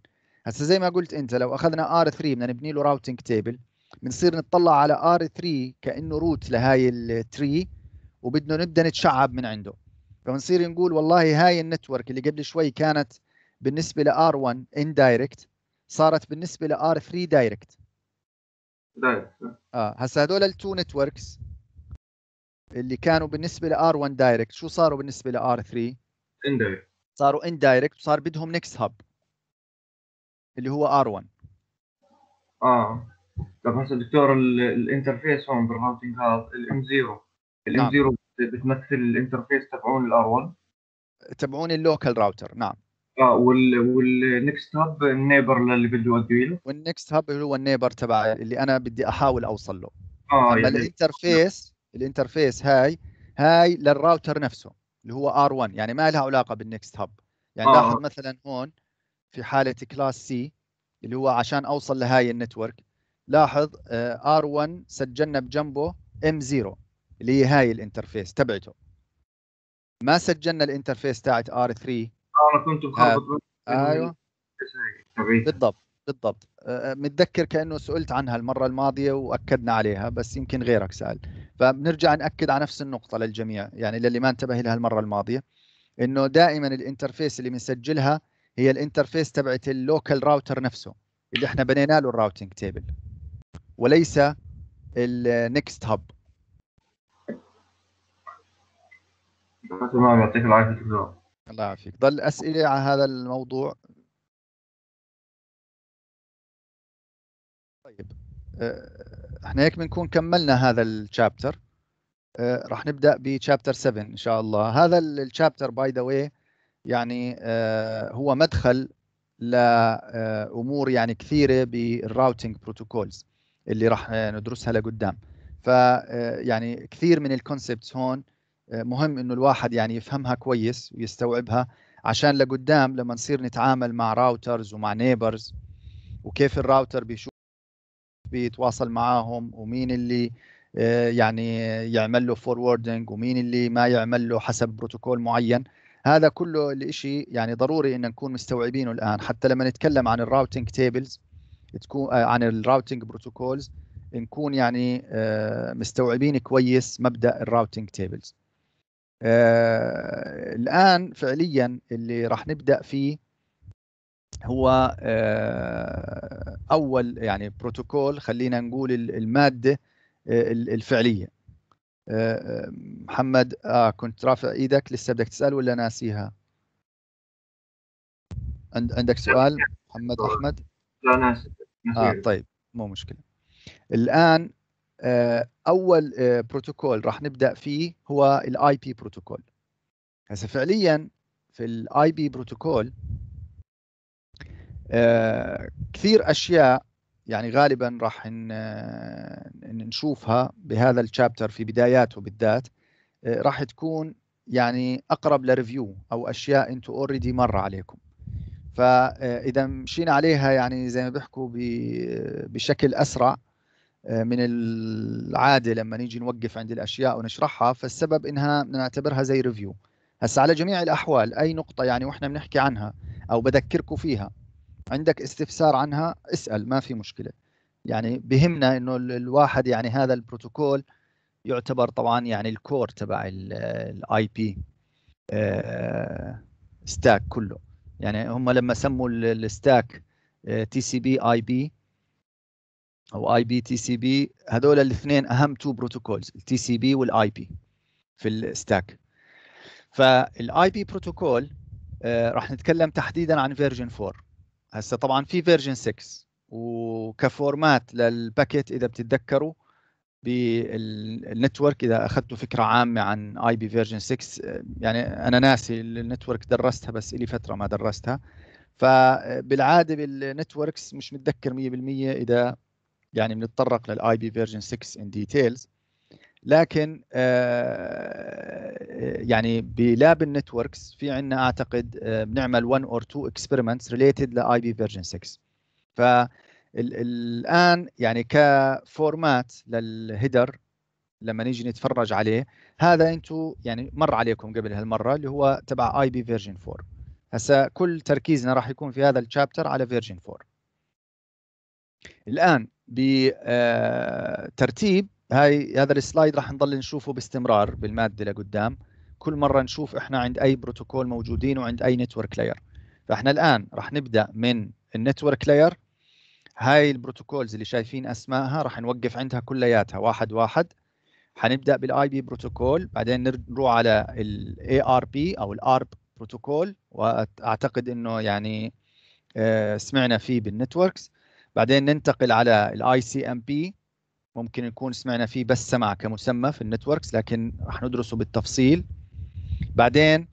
هسه زي ما قلت انت لو اخذنا ار3 بدنا نبني له راوتنج تيبل بنصير نطلع على ار3 كانه روت لهاي التري وبدنا نبدا نتشعب من عنده فبنصير نقول والله هاي النتورك اللي قبل شوي كانت بالنسبه لار 1 اندايركت صارت بالنسبه لار 3 دايركت دايركت اه هسه هذول التو نتوركس اللي كانوا بالنسبه لار 1 دايركت شو صاروا بالنسبه لار 3 اندايركت صاروا اندايركت وصار بدهم نكس هاب اللي هو ار 1 اه طب هسه دكتور الانترفيس هون بالراوتنج هذا الام 0 الام نعم. 0 بتمثل الانترفيس تبعون الار 1 تبعون اللوكال راوتر نعم اه وال والنكست هاب النيبر للي بده اوجه له والنكست هاب هو النيبر تبع اللي انا بدي احاول اوصل له اه يعني الانترفيس الانترفيس هاي هاي للراوتر نفسه اللي هو ار 1 يعني ما لها علاقه بالنكست هاب يعني آه. لاحظ مثلا هون في حاله كلاس سي اللي هو عشان اوصل لهاي النتورك لاحظ آه، ار R1 سجلنا بجنبه ام 0 اللي هي هاي الانترفيس تبعته ما سجلنا الانترفيس تاعت ار 3 اه كنت مخبط آه، آه، ايوه بالضبط بالضبط أه، أه، متذكر كانه سئلت عنها المره الماضيه واكدنا عليها بس يمكن غيرك سال فبنرجع ناكد على نفس النقطه للجميع يعني للي ما انتبه لها المره الماضيه انه دائما الانترفيس اللي بنسجلها هي الانترفيس تبعت اللوكال راوتر نفسه اللي احنا بنينا له الراوتنج تيبل وليس النكست هاب تمام يعطيك العافيه الله يعافيك ضل اسئله على هذا الموضوع طيب آه، احنا هيك بنكون كملنا هذا الشابتر آه، راح نبدا بشابتر 7 ان شاء الله هذا الشابتر باي ذا واي يعني آه، هو مدخل لامور يعني كثيره بالراوتنج بروتوكولز اللي راح ندرسها لقدام ف يعني كثير من الكونسبتس هون مهم انه الواحد يعني يفهمها كويس ويستوعبها عشان لقدام لما نصير نتعامل مع راوترز ومع نيبرز وكيف الراوتر بيشوف بيتواصل معاهم ومين اللي آه، يعني يعمل له فوروردنج ومين اللي ما يعمل له حسب بروتوكول معين هذا كله الإشي يعني ضروري ان نكون مستوعبينه الان حتى لما نتكلم عن الراوتنج تيبلز تكون آه، عن الراوتنج بروتوكولز نكون يعني آه، مستوعبين كويس مبدا الراوتنج تيبلز الان فعليا اللي راح نبدا فيه هو آه، اول يعني بروتوكول خلينا نقول الماده آه، الفعليه آه، محمد آه كنت رافع ايدك لسه بدك تسال ولا ناسيها عندك سؤال محمد احمد لا ناسي اه طيب مو مشكله الان اول بروتوكول راح نبدا فيه هو الاي بي بروتوكول هسه فعليا في الاي بي بروتوكول آه، كثير اشياء يعني غالبا راح آه، نشوفها بهذا الشابتر في بداياته بالذات آه، راح تكون يعني اقرب لريفيو او اشياء انتم اوريدي مر عليكم فاذا مشينا عليها يعني زي ما بيحكوا بشكل اسرع من العاده لما نيجي نوقف عند الاشياء ونشرحها فالسبب انها نعتبرها زي ريفيو هسا على جميع الاحوال اي نقطه يعني واحنا بنحكي عنها او بذكركم فيها عندك استفسار عنها اسال ما في مشكله يعني بهمنا انه الواحد يعني هذا البروتوكول يعتبر طبعا يعني الكور تبع الاي بي ستاك كله يعني هم لما سموا الستاك تي سي بي اي بي او اي بي تي سي بي هذول الاثنين اهم تو بروتوكولز التي سي بي والاي بي في الستاك فالاي بي بروتوكول راح نتكلم تحديدا عن فيرجن 4 هسه طبعا في فيرجن 6 وكفورمات للباكيت اذا بتتذكروا بالنتورك اذا اخذتوا فكره عامه عن اي بي فيرجن 6 يعني انا ناسي النتورك درستها بس الي فتره ما درستها فبالعاده بالنتوركس مش متذكر 100% اذا يعني بنتطرق للاي بي فيرجن 6 ان ديتيلز لكن آه، يعني بلاب النتوركس في عندنا اعتقد آه، بنعمل 1 اور 2 اكسبيرمنتس ريليتد لاي بي فيرجن 6 الان يعني كفورمات للهيدر لما نيجي نتفرج عليه هذا انتم يعني مر عليكم قبل هالمره اللي هو تبع اي بي فيرجن 4 هسا كل تركيزنا راح يكون في هذا الشابتر على فيرجن 4 الان بترتيب آه، هاي هذا السلايد راح نضل نشوفه باستمرار بالماده لقدام كل مره نشوف احنا عند اي بروتوكول موجودين وعند اي نتورك لاير فاحنا الان راح نبدا من النتورك لاير هاي البروتوكولز اللي شايفين اسمائها راح نوقف عندها كلياتها واحد واحد حنبدا بالاي بي بروتوكول بعدين نروح على الاي ار بي او الارب بروتوكول واعتقد انه يعني آه، سمعنا فيه بالنتوركس بعدين ننتقل على الاي سي ام بي ممكن نكون سمعنا فيه بس سمع كمسمى في النتوركس لكن راح ندرسه بالتفصيل بعدين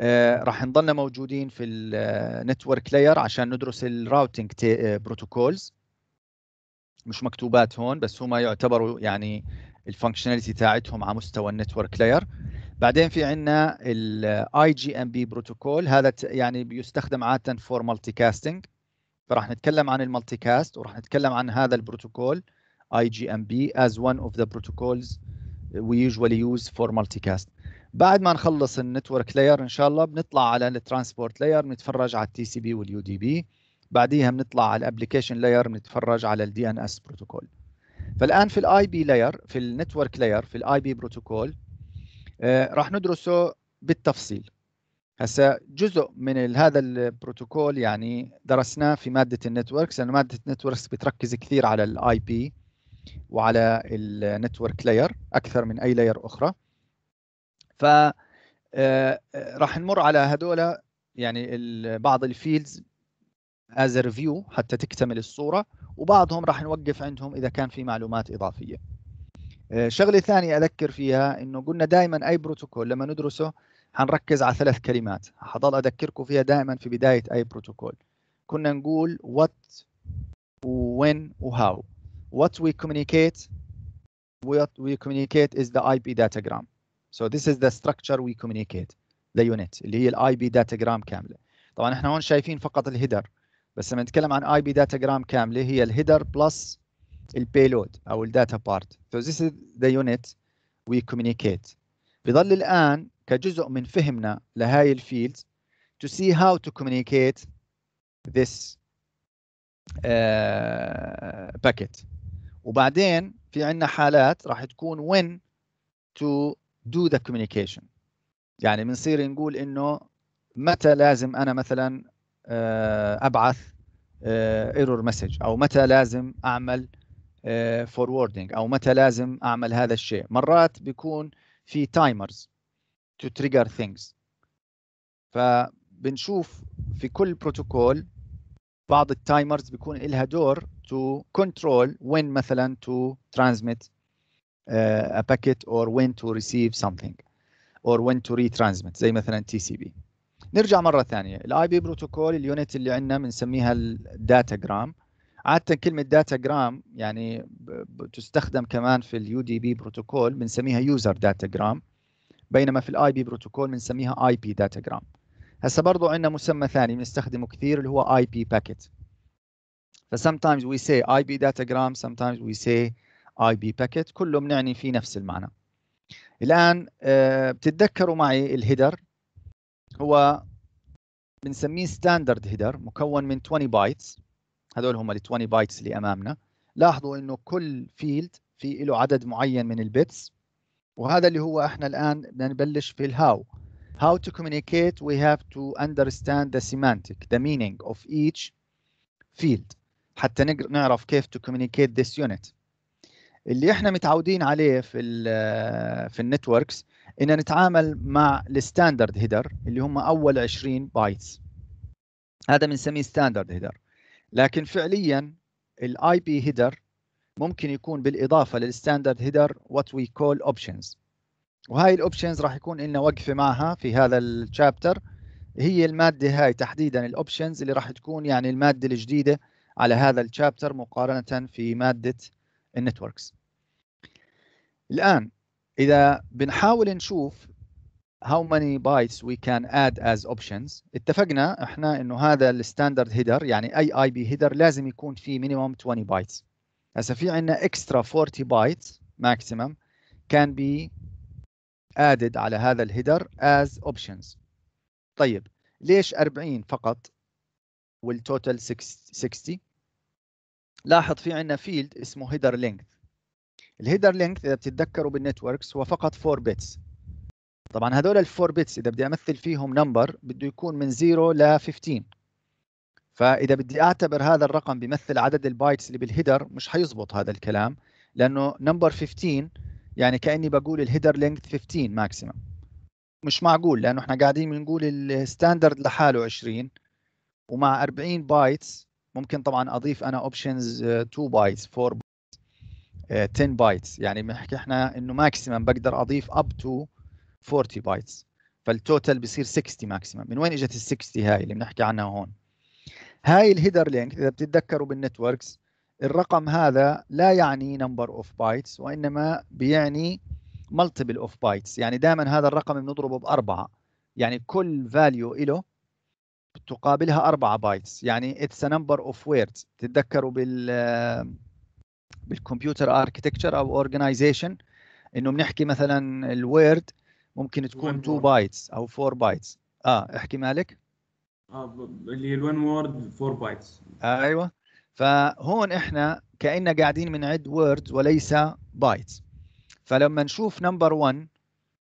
آه، راح نضلنا موجودين في النتورك لاير آه، عشان ندرس الراوتينج آه، بروتوكولز مش مكتوبات هون بس هما يعتبروا يعني الفانكشناليتي تاعتهم على مستوى النتورك لاير بعدين في عندنا الاي جي ام بي بروتوكول هذا يعني بيستخدم عاده فور مالتي كاستنج فراح نتكلم عن المالتي كاست وراح نتكلم عن هذا البروتوكول IGMP as one of the protocols we usually use for multicast بعد ما نخلص النتورك لاير ان شاء الله بنطلع على الترانسبورت لاير بنتفرج على التي سي بي واليو دي بي بعديها بنطلع على الابلكيشن لاير بنتفرج على الدي ان اس بروتوكول فالان في الاي بي لاير في النتورك لاير في الاي بي بروتوكول راح ندرسه بالتفصيل هسا جزء من هذا البروتوكول يعني درسناه في ماده النتوركس لانه ماده النتوركس بتركز كثير على الاي بي وعلى النتورك لاير اكثر من اي لاير اخرى ف آه، آه، راح نمر على هذول يعني بعض الفيلدز از ريفيو حتى تكتمل الصوره وبعضهم راح نوقف عندهم اذا كان في معلومات اضافيه آه، شغله ثانيه اذكر فيها انه قلنا دائما اي بروتوكول لما ندرسه حنركز على ثلاث كلمات حضل اذكركم فيها دائما في بدايه اي بروتوكول كنا نقول وات وين وهاو what we communicate, what we communicate is the IP datagram. So this is the structure we communicate, the unit اللي هي الاي بي داتاجرام كامله. طبعا احنا هون شايفين فقط الهيدر بس لما نتكلم عن اي بي داتاجرام كامله هي الهيدر بلس البيلود او الداتا بارت. So this is the unit we communicate. بضل الان كجزء من فهمنا لهاي الفيلد to see how to communicate this uh, packet. وبعدين في عندنا حالات راح تكون when to do the communication يعني بنصير نقول انه متى لازم انا مثلا آه، ابعث ايرور آه، مسج او متى لازم اعمل فوروردنج آه، او متى لازم اعمل هذا الشيء مرات بيكون في تايمرز تو تريجر ثينجز فبنشوف في كل بروتوكول بعض التايمرز بيكون لها دور to control when مثلا to transmit uh, a packet or when to receive something or when to retransmit زي مثلا TCP نرجع مرة ثانية الاي بي بروتوكول اليونت اللي عندنا بنسميها datagram عادة كلمة datagram يعني تستخدم كمان في الـ UDP protocol بروتوكول بنسميها يوزر datagram بينما في الاي بي بروتوكول بنسميها IP datagram داتاجرام هسه برضه عندنا مسمى ثاني بنستخدمه كثير اللي هو IP packet باكيت فsometimes we say IP datagram sometimes we say IP packet كله بنعني فيه نفس المعنى الآن آه، بتتذكروا معي الهيدر هو بنسميه ستاندرد هيدر مكون من 20 بايتس هذول هم ال 20 بايتس اللي امامنا لاحظوا انه كل فيلد في له عدد معين من البيتس وهذا اللي هو احنا الان بدنا نبلش في الهاو how to communicate we have to understand the semantic the meaning of each field حتى نعرف كيف تو كوميونيكيت ذيس يونت اللي احنا متعودين عليه في ال في النتوركس ان نتعامل مع الستاندرد هيدر اللي هم اول 20 بايتس هذا بنسميه ستاندرد هيدر لكن فعليا الاي بي هيدر ممكن يكون بالاضافه للستاندرد هيدر وات وي كول اوبشنز وهاي الاوبشنز راح يكون لنا وقفه معها في هذا الشابتر هي الماده هاي تحديدا الاوبشنز اللي راح تكون يعني الماده الجديده على هذا الشابتر مقارنة في مادة النتوركس الآن إذا بنحاول نشوف how many bytes we can add as options اتفقنا احنا انه هذا الستاندرد هيدر يعني اي اي بي هيدر لازم يكون فيه مينيمم 20 بايتس هسه في عندنا اكسترا 40 بايتس ماكسيمم can be added على هذا الهيدر as options طيب ليش 40 فقط والتوتال 60 لاحظ في عندنا فيلد اسمه هيدر لينث الهيدر لينث اذا بتتذكروا بالنتوركس هو فقط 4 بيتس طبعا هذول ال 4 بيتس اذا بدي امثل فيهم نمبر بده يكون من 0 ل 15 فاذا بدي اعتبر هذا الرقم بيمثل عدد البايتس اللي بالهيدر مش حيزبط هذا الكلام لانه نمبر 15 يعني كاني بقول الهيدر لينث 15 ماكسيمم مش معقول لانه احنا قاعدين بنقول الستاندرد لحاله 20 ومع 40 بايتس ممكن طبعا اضيف انا اوبشنز 2 بايتس 4 10 بايتس يعني بنحكي احنا انه ماكسيمم بقدر اضيف اب تو 40 بايتس فالتوتال بصير 60 ماكسيمم من وين اجت ال 60 هاي اللي بنحكي عنها هون هاي الهيدر لينك اذا بتتذكروا بالنتوركس الرقم هذا لا يعني نمبر اوف بايتس وانما بيعني ملتيبل اوف بايتس يعني دائما هذا الرقم بنضربه باربعه يعني كل فاليو له تقابلها 4 بايتس يعني it's a number of words تتذكروا بال بالكمبيوتر اركتكتشر او اورجنايزيشن انه بنحكي مثلا الويرد ممكن تكون 2 بايتس او 4 بايتس اه احكي مالك اه اللي هي الون وورد 4 بايتس آه ايوه فهون احنا كاننا قاعدين بنعد ووردز وليس بايتس فلما نشوف نمبر 1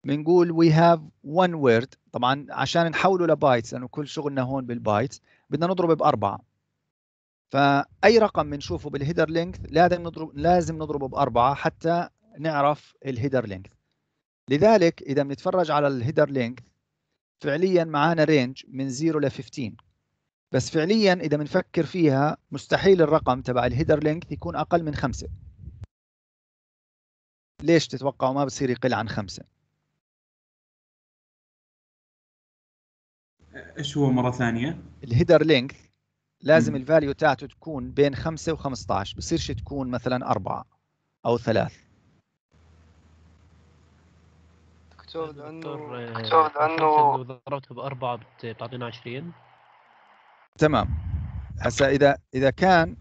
بنقول وي هاف one وورد طبعا عشان نحوله لبايتس لانه كل شغلنا هون بالبايتس بدنا نضرب باربعه فاي رقم بنشوفه بالهيدر لينث لازم نضرب لازم نضربه باربعه حتى نعرف الهيدر لينث لذلك اذا بنتفرج على الهيدر لينث فعليا معانا رينج من 0 ل 15 بس فعليا اذا بنفكر فيها مستحيل الرقم تبع الهيدر لينث يكون اقل من خمسه ليش تتوقعوا ما بصير يقل عن خمسه ايش هو مره ثانيه؟ الهيدر لينك لازم الفاليو تاعته تكون بين 5 و15 بصيرش تكون مثلا 4 او 3 آه، دكتور لانه دكتور لانه لو ضربته باربعه بتعطينا 20 تمام هسا اذا اذا كان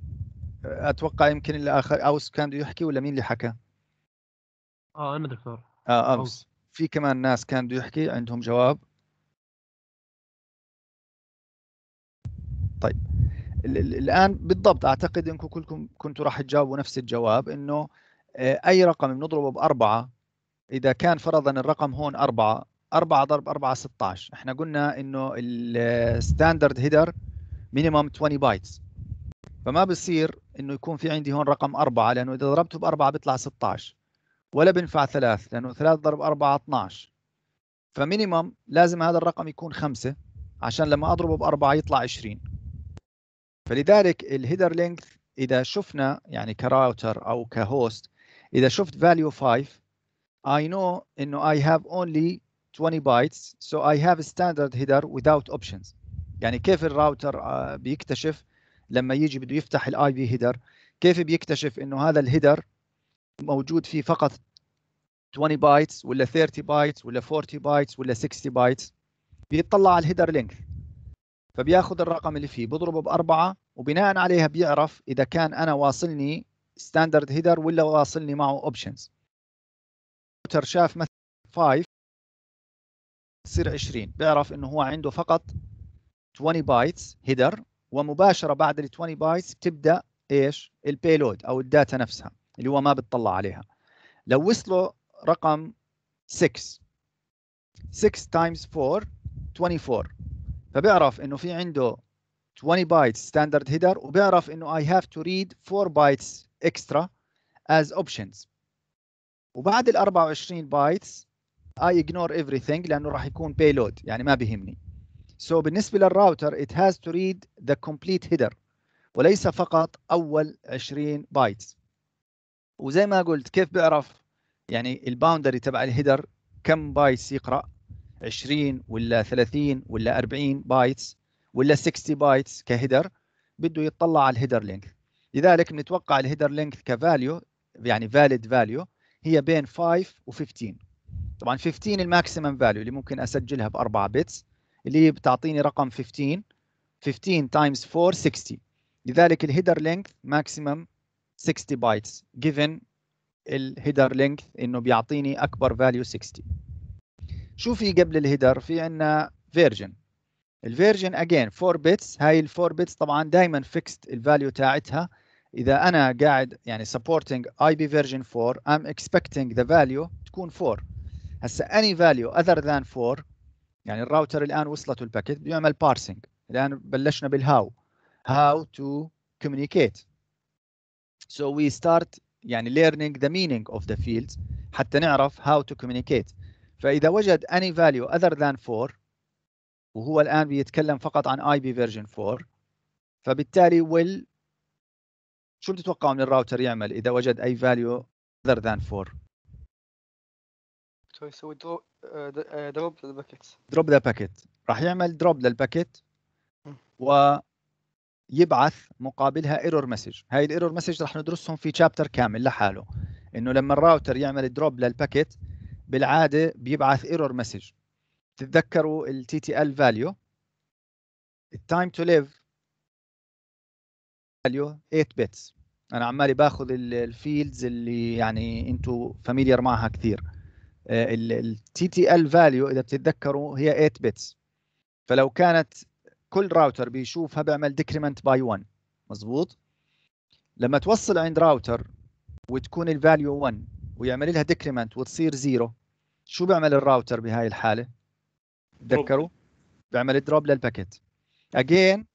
اتوقع يمكن الاخر اوس كان بده يحكي ولا مين اللي حكى؟ اه انا دكتور اه امس في كمان ناس كان بده يحكي عندهم جواب طيب الان بالضبط اعتقد انكم كلكم كنتوا راح تجاوبوا نفس الجواب انه آه، اي رقم بنضربه باربعه اذا كان فرضا الرقم هون اربعه اربعه ضرب اربعه 16 احنا قلنا انه الستاندرد هيدر مينيمم 20 بايتس فما بصير انه يكون في عندي هون رقم اربعه لانه اذا ضربته باربعه بيطلع 16 ولا بينفع ثلاث لانه ثلاث ضرب اربعه 12 فمينيمم لازم هذا الرقم يكون خمسه عشان لما اضربه باربعه يطلع 20 فلذلك الهيدر لينك اذا شفنا يعني كراوتر او كهوست اذا شفت value 5 I know انه I have only 20 bytes so I have standard header without options يعني كيف الراوتر آه، بيكتشف لما يجي بده يفتح الاي بي هيدر كيف بيكتشف انه هذا الهيدر موجود فيه فقط 20 بايتس ولا 30 بايتس ولا 40 بايتس ولا 60 بايتس بيطلع على الهيدر لينك فبياخذ الرقم اللي فيه بضربه بأربعة وبناء عليها بيعرف إذا كان أنا واصلني ستاندرد هيدر ولا واصلني معه أوبشنز راوتر شاف مثلا 5 يصير 20 بيعرف انه هو عنده فقط 20 بايتس هيدر ومباشره بعد ال 20 بايتس بتبدا ايش البيلود او الداتا نفسها اللي هو ما بتطلع عليها لو وصله رقم 6 6 تايمز 4 24 فبيعرف انه في عنده 20 بايتس ستاندرد هيدر وبيعرف انه اي هاف تو ريد 4 بايتس اكسترا از اوبشنز وبعد ال 24 بايتس اي اجنور everything لانه راح يكون payload يعني ما بيهمني سو so بالنسبه للراوتر it has to read the complete header وليس فقط اول 20 بايتس وزي ما قلت كيف بيعرف يعني الباوندري تبع الهيدر كم بايتس يقرا 20 ولا 30 ولا 40 بايتس ولا 60 بايتس كهيدر بده يتطلع على الهيدر لينك لذلك نتوقع الهيدر لينك كفاليو يعني فاليد فاليو هي بين 5 و15 طبعا 15 الماكسيمم فاليو اللي ممكن اسجلها ب 4 بيتس اللي بتعطيني رقم 15 15 تايمز 4 60 لذلك الهيدر لينك ماكسيمم 60 بايتس جيفن الهيدر لينك انه بيعطيني اكبر فاليو 60 شو في قبل الهيدر في عندنا فيرجن الفيرجن اجين 4 بيتس هاي ال 4 بيتس طبعا دائما فيكست الفاليو تاعتها اذا انا قاعد يعني supporting اي بي فيرجن 4 ام اكسبكتنج ذا فاليو تكون 4 هسا اني فاليو اذر ذان 4 يعني الراوتر الان وصلته الباكيت بده يعمل بارسنج الان بلشنا بالهاو هاو تو كوميونيكيت سو وي ستارت يعني learning the meaning of the fields حتى نعرف how to communicate فاذا وجد اني فاليو اذر ذان 4 وهو الان بيتكلم فقط عن اي بي فيرجن 4 فبالتالي ويل شو بتتوقعوا من الراوتر يعمل اذا وجد اي فاليو اذر ذان 4 يسوي دروب للباكيت دروب ذا باكيت راح يعمل دروب للباكيت ويبعث مقابلها ايرور مسج هاي الايرور مسج راح ندرسهم في شابتر كامل لحاله انه لما الراوتر يعمل دروب للباكيت بالعاده بيبعث ايرور مسج تتذكروا التي تي ال فاليو التايم تو ليف فاليو 8 بيتس انا عمالي باخذ الفيلدز اللي يعني انتم فاميليار معها كثير التي آه، تي ال فاليو اذا بتتذكروا هي 8 بيتس فلو كانت كل راوتر بيشوفها بيعمل ديكريمنت باي 1 مزبوط لما توصل عند راوتر وتكون الفاليو 1 ويعمل لها ديكريمنت وتصير 0 شو بيعمل الراوتر بهاي الحاله تذكروا بيعمل دروب للباكيت اجين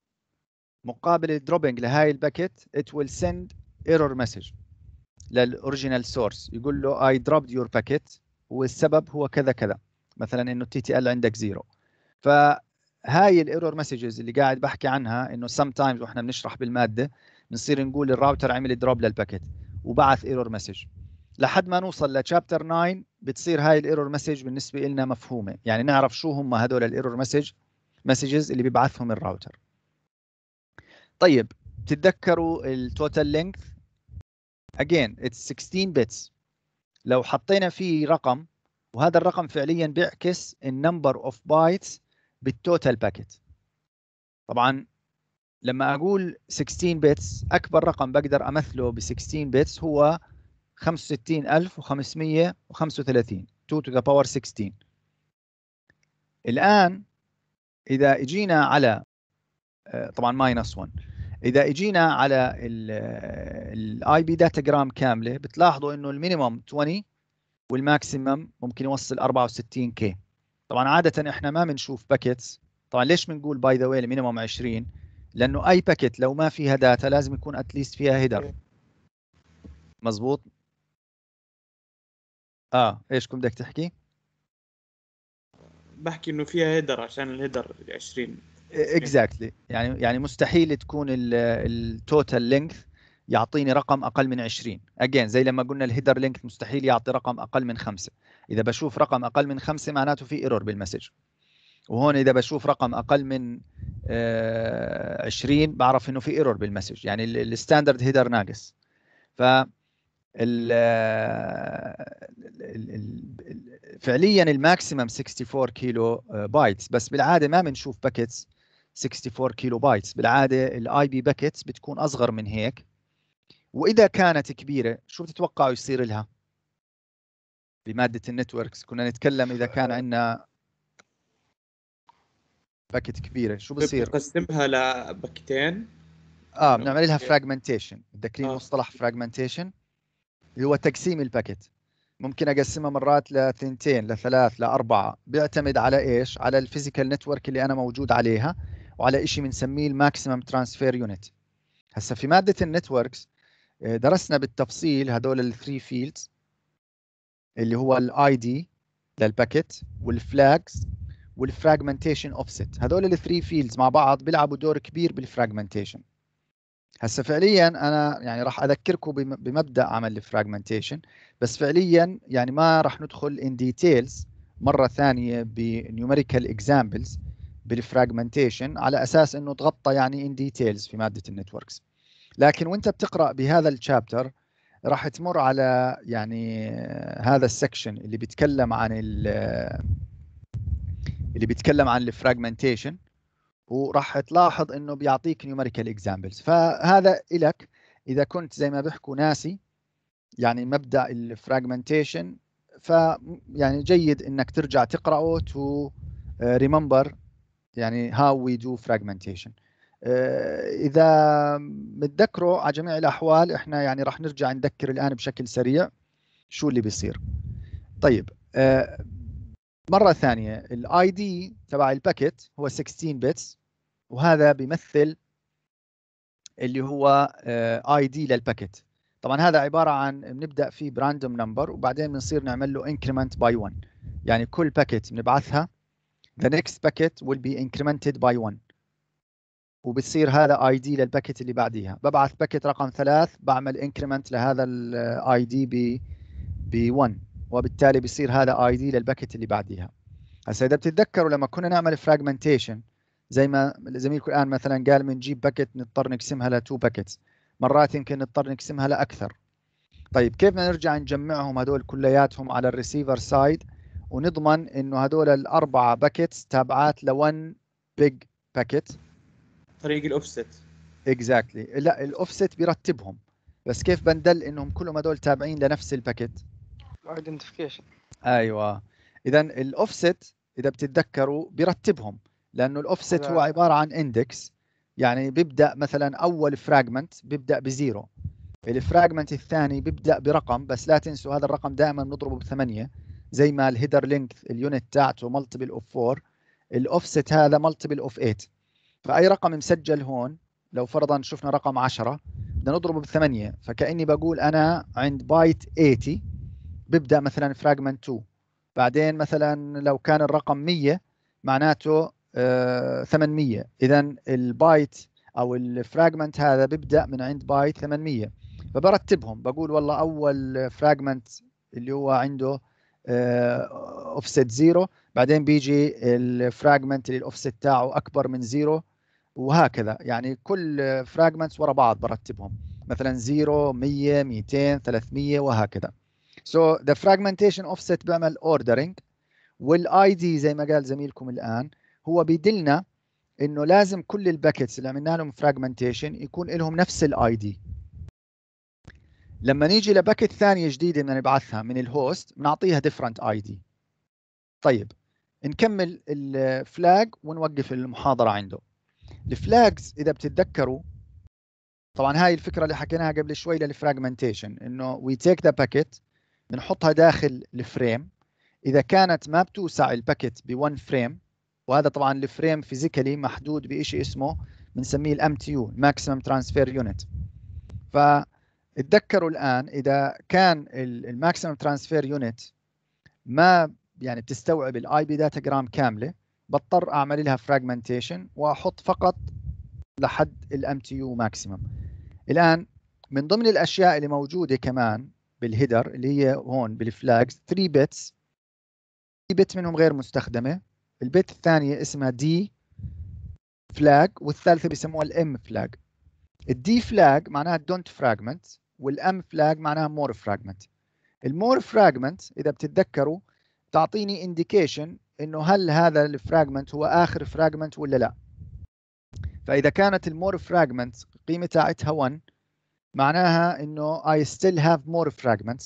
مقابل الدروبنج لهاي الباكيت it will send error message للاوريجينال سورس يقول له اي دروبد يور باكيت والسبب هو كذا كذا مثلا انه التي تي ال عندك زيرو فهاي الايرور مسجز اللي قاعد بحكي عنها انه سم تايمز واحنا بنشرح بالماده بنصير نقول الراوتر عمل دروب للباكيت وبعث ايرور مسج لحد ما نوصل لشابتر 9 بتصير هاي الايرور مسج بالنسبه لنا مفهومه يعني نعرف شو هم هدول الايرور مسج مسجز اللي بيبعثهم الراوتر طيب بتتذكروا التوتال لينث again it's 16 bits لو حطينا فيه رقم وهذا الرقم فعليا بيعكس النمبر اوف بايتس بالتوتال باكيت طبعا لما اقول 16 بتس اكبر رقم بقدر امثله ب 16 بتس هو 65535 2 to the power 16 الآن إذا إجينا على آه، طبعا ماينس 1 إذا إجينا على الاي بي داتاجرام كاملة بتلاحظوا إنه المينيموم 20 والماكسيمم ممكن يوصل 64 كي طبعا عادة إحنا ما بنشوف باكيتس طبعا ليش بنقول باي ذا واي المينيموم 20 لانه اي باكيت لو ما فيها داتا لازم يكون اتليست فيها هيدر مزبوط اه ايش كنت بدك تحكي؟ بحكي انه فيها هيدر عشان الهيدر 20 اكزاكتلي exactly. يعني يعني مستحيل تكون التوتال لينكث يعطيني رقم اقل من 20 اجين زي لما قلنا الهيدر لينك مستحيل يعطي رقم اقل من خمسة اذا بشوف رقم اقل من خمسة معناته في ايرور بالمسج وهون اذا بشوف رقم اقل من 20 آه، بعرف انه في ايرور بالمسج يعني الستاندرد هيدر ناقص ف ال ال ال فعليا الماكسيمم 64 كيلو آه، بايتس بس بالعاده ما بنشوف باكيتس 64 كيلو بايتس بالعاده الاي بي باكيتس بتكون اصغر من هيك واذا كانت كبيره شو بتتوقعوا يصير لها بماده النتوركس كنا نتكلم اذا كان آه. عندنا باكيت كبيره شو بصير بنقسمها لباكيتين اه بنعمل لها فراجمنتيشن متذكرين آه. مصطلح فراجمنتيشن اللي هو تقسيم الباكت ممكن اقسمها مرات لثنتين لثلاث لاربعه بيعتمد على ايش على الفيزيكال نتورك اللي انا موجود عليها وعلى شيء بنسميه الماكسيمم ترانسفير يونت هسه في ماده النتوركس آه، درسنا بالتفصيل هذول الثري فيلدز اللي هو الاي دي للباكت والفلاجز والفراجمنتيشن اوفست هذول الثري فيلدز مع بعض بيلعبوا دور كبير بالفراجمنتيشن هسه فعليا انا يعني راح اذكركم بمبدا عمل الفراجمنتيشن بس فعليا يعني ما راح ندخل ان ديتيلز مره ثانيه بنيوميريكال اكزامبلز بالفراجمنتيشن على اساس انه تغطى يعني ان ديتيلز في ماده النتوركس لكن وانت بتقرا بهذا الشابتر راح تمر على يعني هذا السكشن اللي بيتكلم عن اللي بيتكلم عن الفراجمنتيشن وراح تلاحظ انه بيعطيك نيوميريكال اكزامبلز فهذا الك اذا كنت زي ما بيحكوا ناسي يعني مبدا الفراجمنتيشن ف يعني جيد انك ترجع تقراه تو ريمبر آه، يعني هاو وي دو فراجمنتيشن اذا متذكروا على جميع الاحوال احنا يعني راح نرجع نذكر الان بشكل سريع شو اللي بيصير طيب آه، مره ثانيه الاي دي تبع الباكيت هو 16 بتس وهذا بيمثل اللي هو اي دي للباكيت طبعا هذا عباره عن بنبدا فيه براندوم نمبر وبعدين بنصير نعمل له انكريمنت باي 1 يعني كل باكيت بنبعثها the next packet will be incremented by 1 وبتصير هذا اي دي للباكيت اللي بعديها ببعث باكيت رقم ثلاث بعمل انكريمنت لهذا الاي دي ب ب 1 وبالتالي بيصير هذا اي دي للباكيت اللي بعديها هسه اذا بتتذكروا لما كنا نعمل فراجمنتيشن زي ما زميلكم الان مثلا قال بنجيب باكيت نضطر نقسمها لتو باكيتس مرات يمكن نضطر نقسمها لاكثر طيب كيف بدنا نرجع نجمعهم هذول كلياتهم على الريسيفر سايد ونضمن انه هذول الاربعه باكيتس تابعات ل1 بيج باكيت طريق الاوفست اكزاكتلي exactly. لا الاوفست بيرتبهم بس كيف بندل انهم كلهم هذول تابعين لنفس الباكيت ايدنتيفيكيشن ايوه اذا الاوفست اذا بتتذكروا بيرتبهم لانه الاوفست هو عباره عن اندكس يعني بيبدا مثلا اول فراجمنت بيبدا بزيرو الفراجمنت الثاني بيبدا برقم بس لا تنسوا هذا الرقم دائما بنضربه بثمانيه زي ما الهيدر لينك اليونت تاعته مالتيبل اوف 4 الاوفست هذا مالتيبل اوف 8 فاي رقم مسجل هون لو فرضا شفنا رقم 10 بدنا نضربه بثمانيه فكاني بقول انا عند بايت 80 بيبدا مثلا فراجمنت 2 بعدين مثلا لو كان الرقم 100 معناته 800 اذا البايت او الفراجمنت هذا بيبدا من عند بايت 800 فبرتبهم بقول والله اول فراجمنت اللي هو عنده اوفست آه، زيرو بعدين بيجي الفراجمنت اللي الاوفست تاعه اكبر من زيرو وهكذا يعني كل فراجمنت ورا بعض برتبهم مثلا 0 100 200 300 وهكذا So the fragmentation offset بيعمل ordering والاي دي زي ما قال زميلكم الان هو بيدلنا انه لازم كل الباكتس اللي عملنا لهم فراجمنتيشن يكون لهم نفس الاي دي لما نيجي لباكت ثانيه جديده بدنا نبعثها من الهوست بنعطيها different اي دي طيب نكمل الفلاج ونوقف المحاضره عنده الفلاجز اذا بتتذكروا طبعا هاي الفكره اللي حكيناها قبل شوي للفراجمنتيشن انه وي تيك ذا باكيت بنحطها داخل الفريم اذا كانت ما بتوسع الباكت ب1 فريم وهذا طبعا الفريم فيزيكالي محدود بشيء اسمه بنسميه الام تي يو ماكسيمم ترانسفير يونت فتذكروا الان اذا كان الماكسيمم ترانسفير يونت ما يعني بتستوعب الاي بي داتا جرام كامله بضطر اعمل لها فراجمنتيشن واحط فقط لحد الام تي يو ماكسيمم الان من ضمن الاشياء اللي موجوده كمان بالهيدر اللي هي هون بالفلاجز 3 بيتس 3 بت منهم غير مستخدمه البيت الثانيه اسمها دي فلاج والثالثه بيسموها الام فلاج الدي فلاج معناها دونت فراجمنت والام فلاج معناها مور فراجمنت المور فراجمنت اذا بتتذكروا تعطيني انديكيشن انه هل هذا الفراجمنت هو اخر فراجمنت ولا لا فاذا كانت المور فراجمنت قيمتها عتها 1 معناها انه I still have more fragments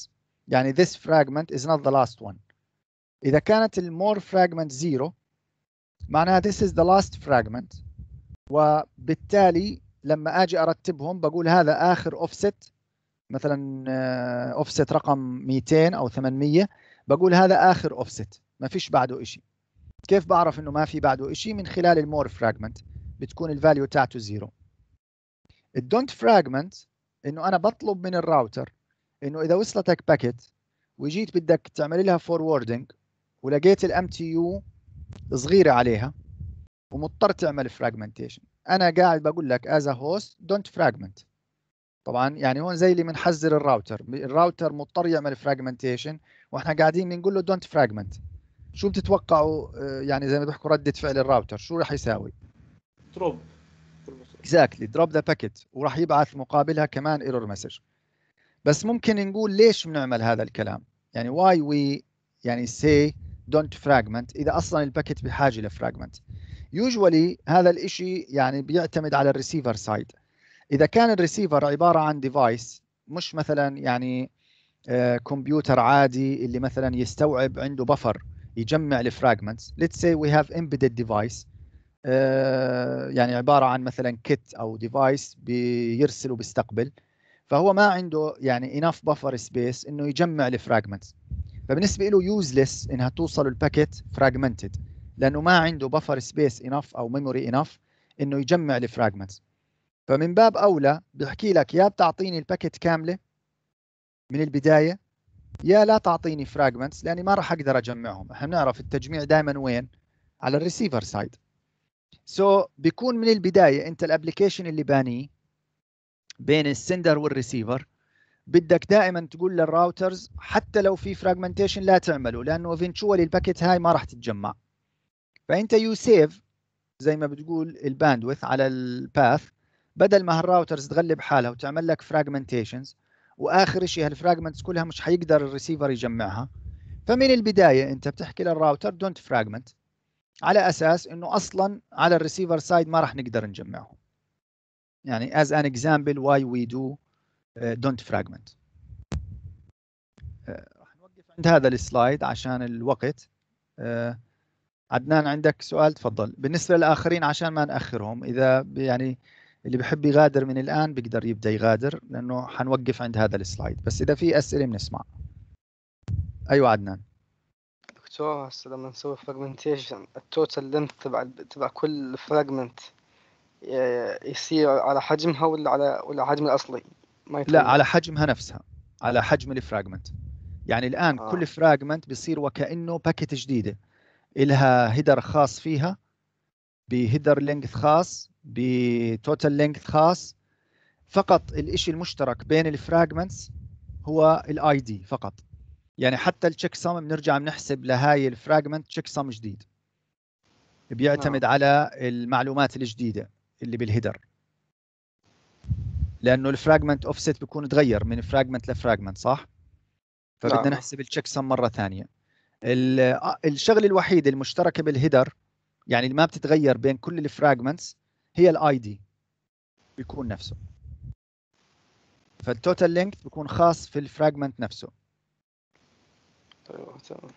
يعني this fragment is not the last one اذا كانت المور fragment zero معناها this is the last fragment وبالتالي لما اجي ارتبهم بقول هذا اخر offset مثلا آه، offset رقم 200 او 800 بقول هذا اخر offset ما فيش بعده شيء كيف بعرف انه ما في بعده شيء من خلال المور fragment بتكون الفاليو تاعته زيرو الدونت fragment انه انا بطلب من الراوتر انه اذا وصلتك باكيت وجيت بدك تعمل لها فوروردنج ولقيت الام تي يو صغيره عليها ومضطر تعمل فراجمنتيشن انا قاعد بقول لك از هوست دونت فراجمنت طبعا يعني هون زي اللي بنحذر الراوتر الراوتر مضطر يعمل فراجمنتيشن واحنا قاعدين بنقول له دونت فراجمنت شو بتتوقعوا آه، يعني زي ما بيحكوا رده فعل الراوتر شو راح يساوي؟ تروب اكزاكتلي دروب ذا باكيت وراح يبعث مقابلها كمان ايرور مسج بس ممكن نقول ليش بنعمل هذا الكلام يعني واي وي يعني سي دونت فراجمنت اذا اصلا الباكيت بحاجه لفراجمنت يوجوالي هذا الشيء يعني بيعتمد على الريسيفر سايد اذا كان الريسيفر عباره عن ديفايس مش مثلا يعني كمبيوتر آه، عادي اللي مثلا يستوعب عنده بفر يجمع الفراجمنتس let's say we have embedded ديفايس آه، يعني عباره عن مثلا كيت او ديفايس بيرسل وبيستقبل فهو ما عنده يعني انف بفر سبيس انه يجمع الفراجمنتس فبالنسبه له يوزلس انها توصل الباكيت فراجمنتد لانه ما عنده بفر سبيس انف او ميموري انف انه يجمع الفراجمنتس فمن باب اولى بيحكي لك يا بتعطيني الباكيت كامله من البدايه يا لا تعطيني فراجمنتس لاني ما راح اقدر اجمعهم احنا بنعرف التجميع دائما وين على الريسيفر سايد سو so, بيكون من البدايه انت الابلكيشن اللي بانيه بين السندر والريسيفر بدك دائما تقول للراوترز حتى لو في فراجمنتيشن لا تعمله لانه ايفنتشوالي الباكيت هاي ما راح تتجمع فانت يو سيف زي ما بتقول الباندوث على الباث بدل ما هالراوترز تغلب حالها وتعمل لك فراجمنتيشنز واخر شيء هالفراجمنتس كلها مش حيقدر الريسيفر يجمعها فمن البدايه انت بتحكي للراوتر دونت فراجمنت على اساس انه اصلا على الريسيفر سايد ما راح نقدر نجمعهم يعني as an example why we do uh, don't fragment uh, راح نوقف عند هذا السلايد عشان الوقت uh, عدنان عندك سؤال تفضل بالنسبه للاخرين عشان ما ناخرهم اذا يعني اللي بحب يغادر من الان بيقدر يبدا يغادر لانه حنوقف عند هذا السلايد بس اذا في اسئله بنسمع ايوه عدنان سو هسه لما نسوي فراجمنتيشن التوتال لينث تبع تبع كل فراجمنت يصير على حجمها ولا على ولا حجم الاصلي ما لا على حجمها نفسها على حجم الفراجمنت يعني الان آه. كل فراجمنت بيصير وكانه باكيت جديده الها هيدر خاص فيها بهيدر لينث خاص بتوتال لينث خاص فقط الشيء المشترك بين الفراجمنتس هو الاي دي فقط يعني حتى التشيك سم بنرجع بنحسب لهاي الفراجمنت تشيك سم جديد بيعتمد آه. على المعلومات الجديده اللي بالهيدر لانه الفراجمنت اوفست بيكون تغير من فراجمنت لفراجمنت صح فبدنا آه. نحسب التشيك سم مره ثانيه آه، الشغله الوحيده المشتركه بالهيدر يعني اللي ما بتتغير بين كل الفراجمنتس هي الاي دي بيكون نفسه فالتوتال لينك بيكون خاص في الفراجمنت نفسه ايوه تمام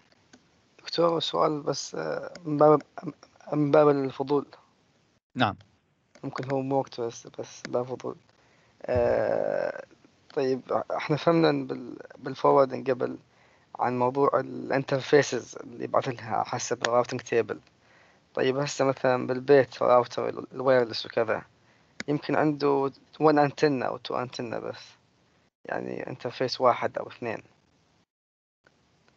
دكتور سؤال بس آه، من باب من باب الفضول نعم ممكن هو مو وقت بس بس لا فضول آه طيب احنا فهمنا بالفوردنج قبل عن موضوع الانترفيسز اللي يبعث لها حسب الراوتنج تيبل طيب هسه مثلا بالبيت راوتر الوايرلس وكذا يمكن عنده 1 انتنا او 2 انتنا بس يعني انترفيس واحد او اثنين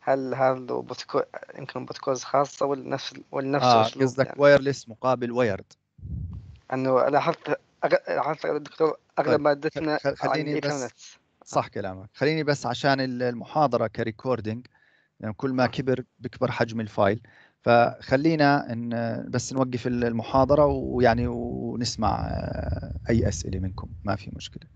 هل هذا بوتكو... يمكن بوتكوز خاصه ولا نفس ولا نفس آه قصدك يعني. وايرلس مقابل وايرد انه لاحظت لاحظت دكتور اغلب طيب، مادتنا خليني بس صح كلامك خليني بس عشان المحاضره كريكوردينج يعني كل ما كبر بيكبر حجم الفايل فخلينا إن بس نوقف المحاضره ويعني ونسمع آه، اي اسئله منكم ما في مشكله